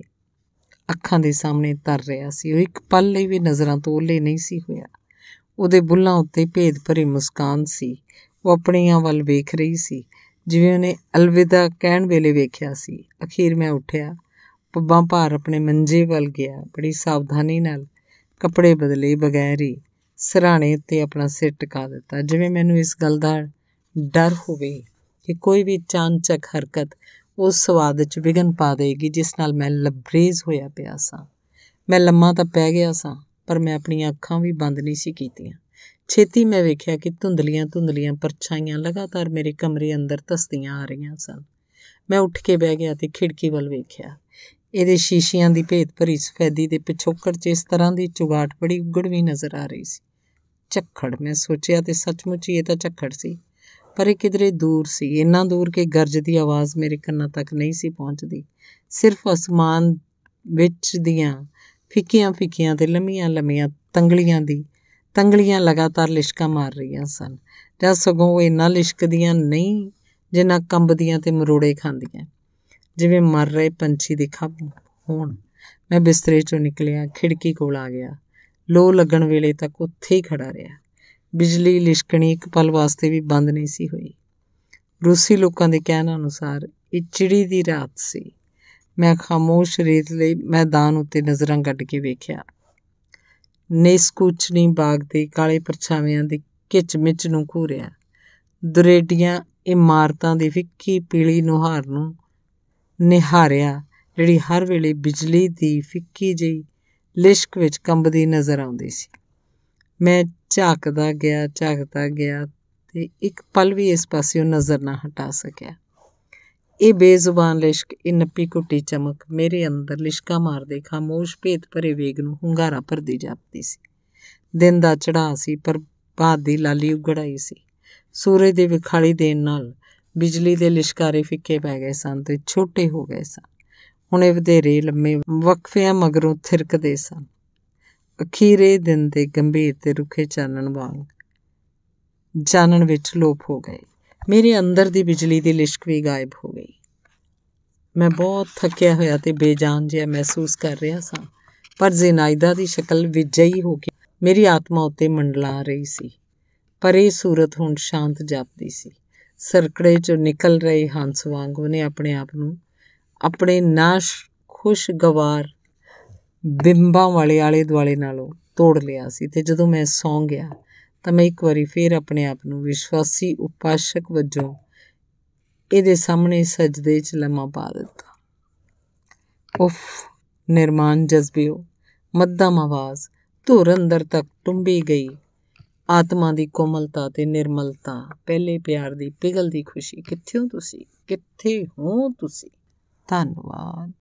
ਅੱਖਾਂ ਦੇ ਸਾਹਮਣੇ ਤਰ ਰਿਹਾ ਸੀ ਉਹ ਇੱਕ ਪਲ ਲਈ ਵੀ ਨਜ਼ਰਾਂ ਤੋਂ ਓਲੇ ਨਹੀਂ ਸੀ ਹੋਇਆ ਉਹਦੇ ਬੁੱਲਾਂ ਉੱਤੇ ਭੇਦ ਭਰੀ ਮੁਸਕਾਨ ਸੀ ਉਹ ਆਪਣੀਆਂ ਵੱਲ ਵੇਖ ਰਹੀ ਸੀ ਜਿਵੇਂ ਉਹਨੇ ਅਲਵਿਦਾ ਕਹਿਣ ਵੇਲੇ ਵੇਖਿਆ ਸੀ ਅਖੀਰ ਮੈਂ ਉੱਠਿਆ ਪੱਬਾਂ ਭਾਰ ਆਪਣੇ ਮੰਜੇ ਵੱਲ ਗਿਆ ਬੜੀ ਸਾਵਧਾਨੀ ਨਾਲ ਕੱਪੜੇ ਬਦਲੇ ਬਗੈਰ ਹੀ ਸਿਰਹਾਣੇ ਉੱਤੇ ਆਪਣਾ ਸਿਰ ਟਿਕਾ ਦਿੱਤਾ ਜਿਵੇਂ ਮੈਨੂੰ ਇਸ ਗੱਲ ਦਾ ਡਰ ਹੋਵੇ ਕਿ ਕੋਈ ਵੀ ਚਾਂਚਕ ਹਰਕਤ ਉਸ ਸਵਾਦ 'ਚ ਵਿਗਨ ਪਾ ਦੇਗੀ ਜਿਸ ਨਾਲ ਮੈਂ ਲਬਰੇਜ਼ ਹੋਇਆ ਪਿਆ ਸਾਂ ਮੈਂ ਲੰਮਾ ਤਾਂ ਪੈ ਗਿਆ ਸਾਂ ਪਰ ਮੈਂ ਆਪਣੀਆਂ ਅੱਖਾਂ ਵੀ ਬੰਦ ਨਹੀਂ ਸੀ ਕੀਤੀਆਂ ਛੇਤੀ ਮੈਂ ਵੇਖਿਆ ਕਿ ਧੁੰਦਲੀਆਂ ਧੁੰਦਲੀਆਂ ਪਰਛਾਈਆਂ ਲਗਾਤਾਰ ਮੇਰੇ ਕਮਰੇ ਅੰਦਰ ਤਸਦੀਆਂ ਆ ਰਹੀਆਂ ਸਨ ਮੈਂ ਉੱਠ ਕੇ ਬਹਿ ਗਿਆ ਤੇ ਖਿੜਕੀ ਵੱਲ ਵੇਖਿਆ ਇਹਦੇ ਸ਼ੀਸ਼ਿਆਂ ਦੀ ਭੇਤ ਭਰੀ ਸਫੈਦੀ ਦੇ ਪਿਛੋਕੜ 'ਚ ਇਸ ਤਰ੍ਹਾਂ ਦੀ ਚੁਗਾਟ ਬੜੀ ਉਗੜਵੀਂ ਨਜ਼ਰ ਆ ਰਹੀ ਸੀ ਝੱਖੜ ਮੈਂ ਸੋਚਿਆ ਤੇ ਸੱਚਮੁੱਚ ਇਹ ਤਾਂ ਝੱਖੜ ਸੀ ਪਰ ਇਹ ਕਿਧਰੇ ਦੂਰ ਸੀ ਇੰਨਾ ਦੂਰ ਕਿ ਗਰਜ ਦੀ ਆਵਾਜ਼ ਮੇਰੇ ਕੰਨਾਂ ਤੱਕ ਨਹੀਂ ਸੀ ਪਹੁੰਚਦੀ ਸਿਰਫ ਅਸਮਾਨ ਵਿੱਚ ਦੀਆਂ ਫਿੱਕੀਆਂ ਫਿੱਕੀਆਂ ਤੇ ਲੰਮੀਆਂ ਲੰਮੀਆਂ ਤੰਗਲੀਆਂ ਦੀ ਤੰਗਲੀਆਂ ਲਗਾਤਾਰ ਲਿਸ਼ਕਾਂ ਮਾਰ ਰਹੀਆਂ ਸਨ ਜਾਂ ਸਗੋਂ ਉਹ ਇੰਨਾ ਲਿਸ਼ਕਦੀਆਂ ਨਹੀਂ ਜਿੰਨਾ ਕੰਬਦੀਆਂ ਤੇ ਮਰੋੜੇ ਖਾਂਦੀਆਂ ਜਿਵੇਂ ਮਰ ਰਹੇ ਪੰਛੀ ਦੇ ਖੱਬ ਹੋਣ ਮੈਂ ਬਿਸਤਰੇ ਚੋਂ ਨਿਕਲਿਆ ਖਿੜਕੀ ਕੋਲ ਆ ਗਿਆ ਲੋ ਲੱਗਣ ਵੇਲੇ ਤੱਕ ਉੱਥੇ ਹੀ ਖੜਾ ਰਿਹਾ ਬਿਜਲੀ ਲਿਸ਼ਕਣੀ ਇੱਕ ਪਲ ਵਾਸਤੇ ਵੀ ਬੰਦ ਨਹੀਂ ਸੀ ਹੋਈ ਰੂਸੀ ਲੋਕਾਂ ਦੇ ਕਹਿਣ ਅਨੁਸਾਰ ਇਹ ਚਿੜੀ ਦੀ ਰਾਤ ਸੀ ਮੈਂ ਖਾਮੋਸ਼ ਰੇਤ ਲਈ ਮੈਦਾਨ ਉੱਤੇ ਨਜ਼ਰਾਂ ਗੱਡ ਕੇ ਵੇਖਿਆ ਨੇਸਕੂਚਨੀ ਬਾਗ ਦੇ ਕਾਲੇ ਪਰਛਾਵਿਆਂ ਦੇ ਕਿਚਮਿਚ ਨੂੰ ਘੂਰਿਆ ਦੁਰੇਟੀਆਂ ਇਮਾਰਤਾਂ ਦੀ ਫਿੱਕੀ ਪੀਲੀ ਨੁਹਾਰ ਨੂੰ ਨਿਹਾਰਿਆ ਜਿਹੜੀ ਹਰ ਵੇਲੇ ਬਿਜਲੀ ਦੀ ਫਿੱਕੀ ਜਿਹੀ ਲਿਸ਼ਕ ਵਿੱਚ ਕੰਬਦੀ ਨਜ਼ਰ ਆਉਂਦੀ ਸੀ ਮੈਂ ਝਾਕਦਾ ਗਿਆ ਝਾਕਦਾ ਗਿਆ ਤੇ ਇੱਕ ਪਲ ਵੀ ਇਸ ਪਾਸਿਓਂ ਨਜ਼ਰ ਨਾ ਹਟਾ ਸਕਿਆ ਇਹ ਬੇਜ਼ੁਬਾਨ ਲਿਸ਼ਕ ਇਹ ਨੱਪੀ ਕੁੱਟੀ ਚਮਕ ਮੇਰੇ ਅੰਦਰ ਲਿਸ਼ਕਾ ਮਾਰਦੇ ਖਾਮੋਸ਼ ਭੇਤ ਭਰੇ ਵੇਗ ਨੂੰ ਹੁੰਗਾਰਾ ਭਰਦੀ ਜਾਂਦੀ ਸੀ ਦਿਨ ਦਾ ਚੜਾ ਸੀ ਪਰ ਬਾਦ ਦੀ ਲਾਲੀ ਉਗੜਾਈ ਸੀ ਸੂਰਜ ਦੇ ਵਿਖਾਲੀ ਦੇਣ ਨਾਲ ਬਿਜਲੀ ਦੇ ਲਿਸ਼ਕਾਰੇ ਫਿੱਕੇ ਪੈ ਗਏ ਸਨ ਤੇ ਛੋਟੇ ਹੋ ਗਏ ਸਨ ਹੁਣ ਇਹ ਵਧੇਰੇ ਲੰਮੇ ਵਕਫਿਆਂ ਮਗਰੋਂ ਥਿਰਕਦੇ ਸਨ ਅਖੀਰੇ ਦਿਨ ਦੇ ਗੰਭੀਰ ਤੇ ਰੁਖੇ ਚਾਨਣ ਵਾਂਗ ਚਾਨਣ ਵਿੱਚ ਲੋਪ ਹੋ ਗਏ ਮੇਰੇ ਅੰਦਰ ਦੀ ਬਿਜਲੀ ਦੀ ਲਿਸ਼ਕ ਵੀ ਗਾਇਬ ਹੋ ਗਈ ਮੈਂ ਬਹੁਤ ਥੱਕਿਆ ਹੋਇਆ ਤੇ ਬੇਜਾਨ ਜਿਹਾ ਮਹਿਸੂਸ ਕਰ ਰਿਹਾ ਸਾਂ ਪਰ ਜ਼ਿਨਾਇਦਾ ਦੀ ਸ਼ਕਲ ਵਿਜਈ ਹੋ ਕੇ ਮੇਰੀ ਆਤਮਾ ਉੱਤੇ ਮੰਡਲਾ ਰਹੀ ਸੀ ਪਰ ਇਹ ਸੂਰਤ ਹੁਣ ਸ਼ਾਂਤ ਜਾਪਦੀ ਸੀ ਸਰਕੜੇ ਚੋਂ ਨਿਕਲ ਰਹੇ ਹੰਸ ਵਾਂਗ ਉਹਨੇ ਆਪਣੇ ਆਪ ਨੂੰ ਆਪਣੇ ਨਾਸ਼ ਖੁਸ਼ਗਵਾਰ ਬਿੰਬਾਂ ਵਾਲੇ ਆਲੇ ਦੁਆਲੇ ਨਾਲੋਂ ਤੋੜ ਲਿਆ ਸੀ ਤੇ ਜਦੋਂ ਮੈਂ ਸੌਂ ਗਿਆ ਤਾਂ ਮੈਂ ਇੱਕ ਵਾਰੀ ਫੇਰ ਆਪਣੇ ਆਪ ਨੂੰ ਵਿਸ਼ਵਾਸੀ ਉਪਾਸ਼ਕ ਵਜੋਂ ਇਹਦੇ ਸਾਹਮਣੇ ਸਜਦੇ 'ਚ ਲੰਮਾ ਪਾ ਦਿੱਤਾ ਉਫ ਨਿਰਮਾਨ ਜਜ਼ਬਿਓ ਮੱਧਮ ਆਵਾਜ਼ ਧੁਰ ਅੰਦਰ ਤੱਕ ਟੁੰਬੀ ਗਈ ਆਤਮਾ ਦੀ ਕੋਮਲਤਾ ਤੇ ਨਿਰਮਲਤਾ ਪਹਿਲੇ ਪਿਆਰ ਦੀ ਪਿਗਲਦੀ ਖੁਸ਼ੀ ਕਿੱਥੇ ਹੋ ਤੁਸੀਂ ਕਿੱਥੇ ਹੋ ਤੁਸੀਂ ਧੰਨਵਾਦ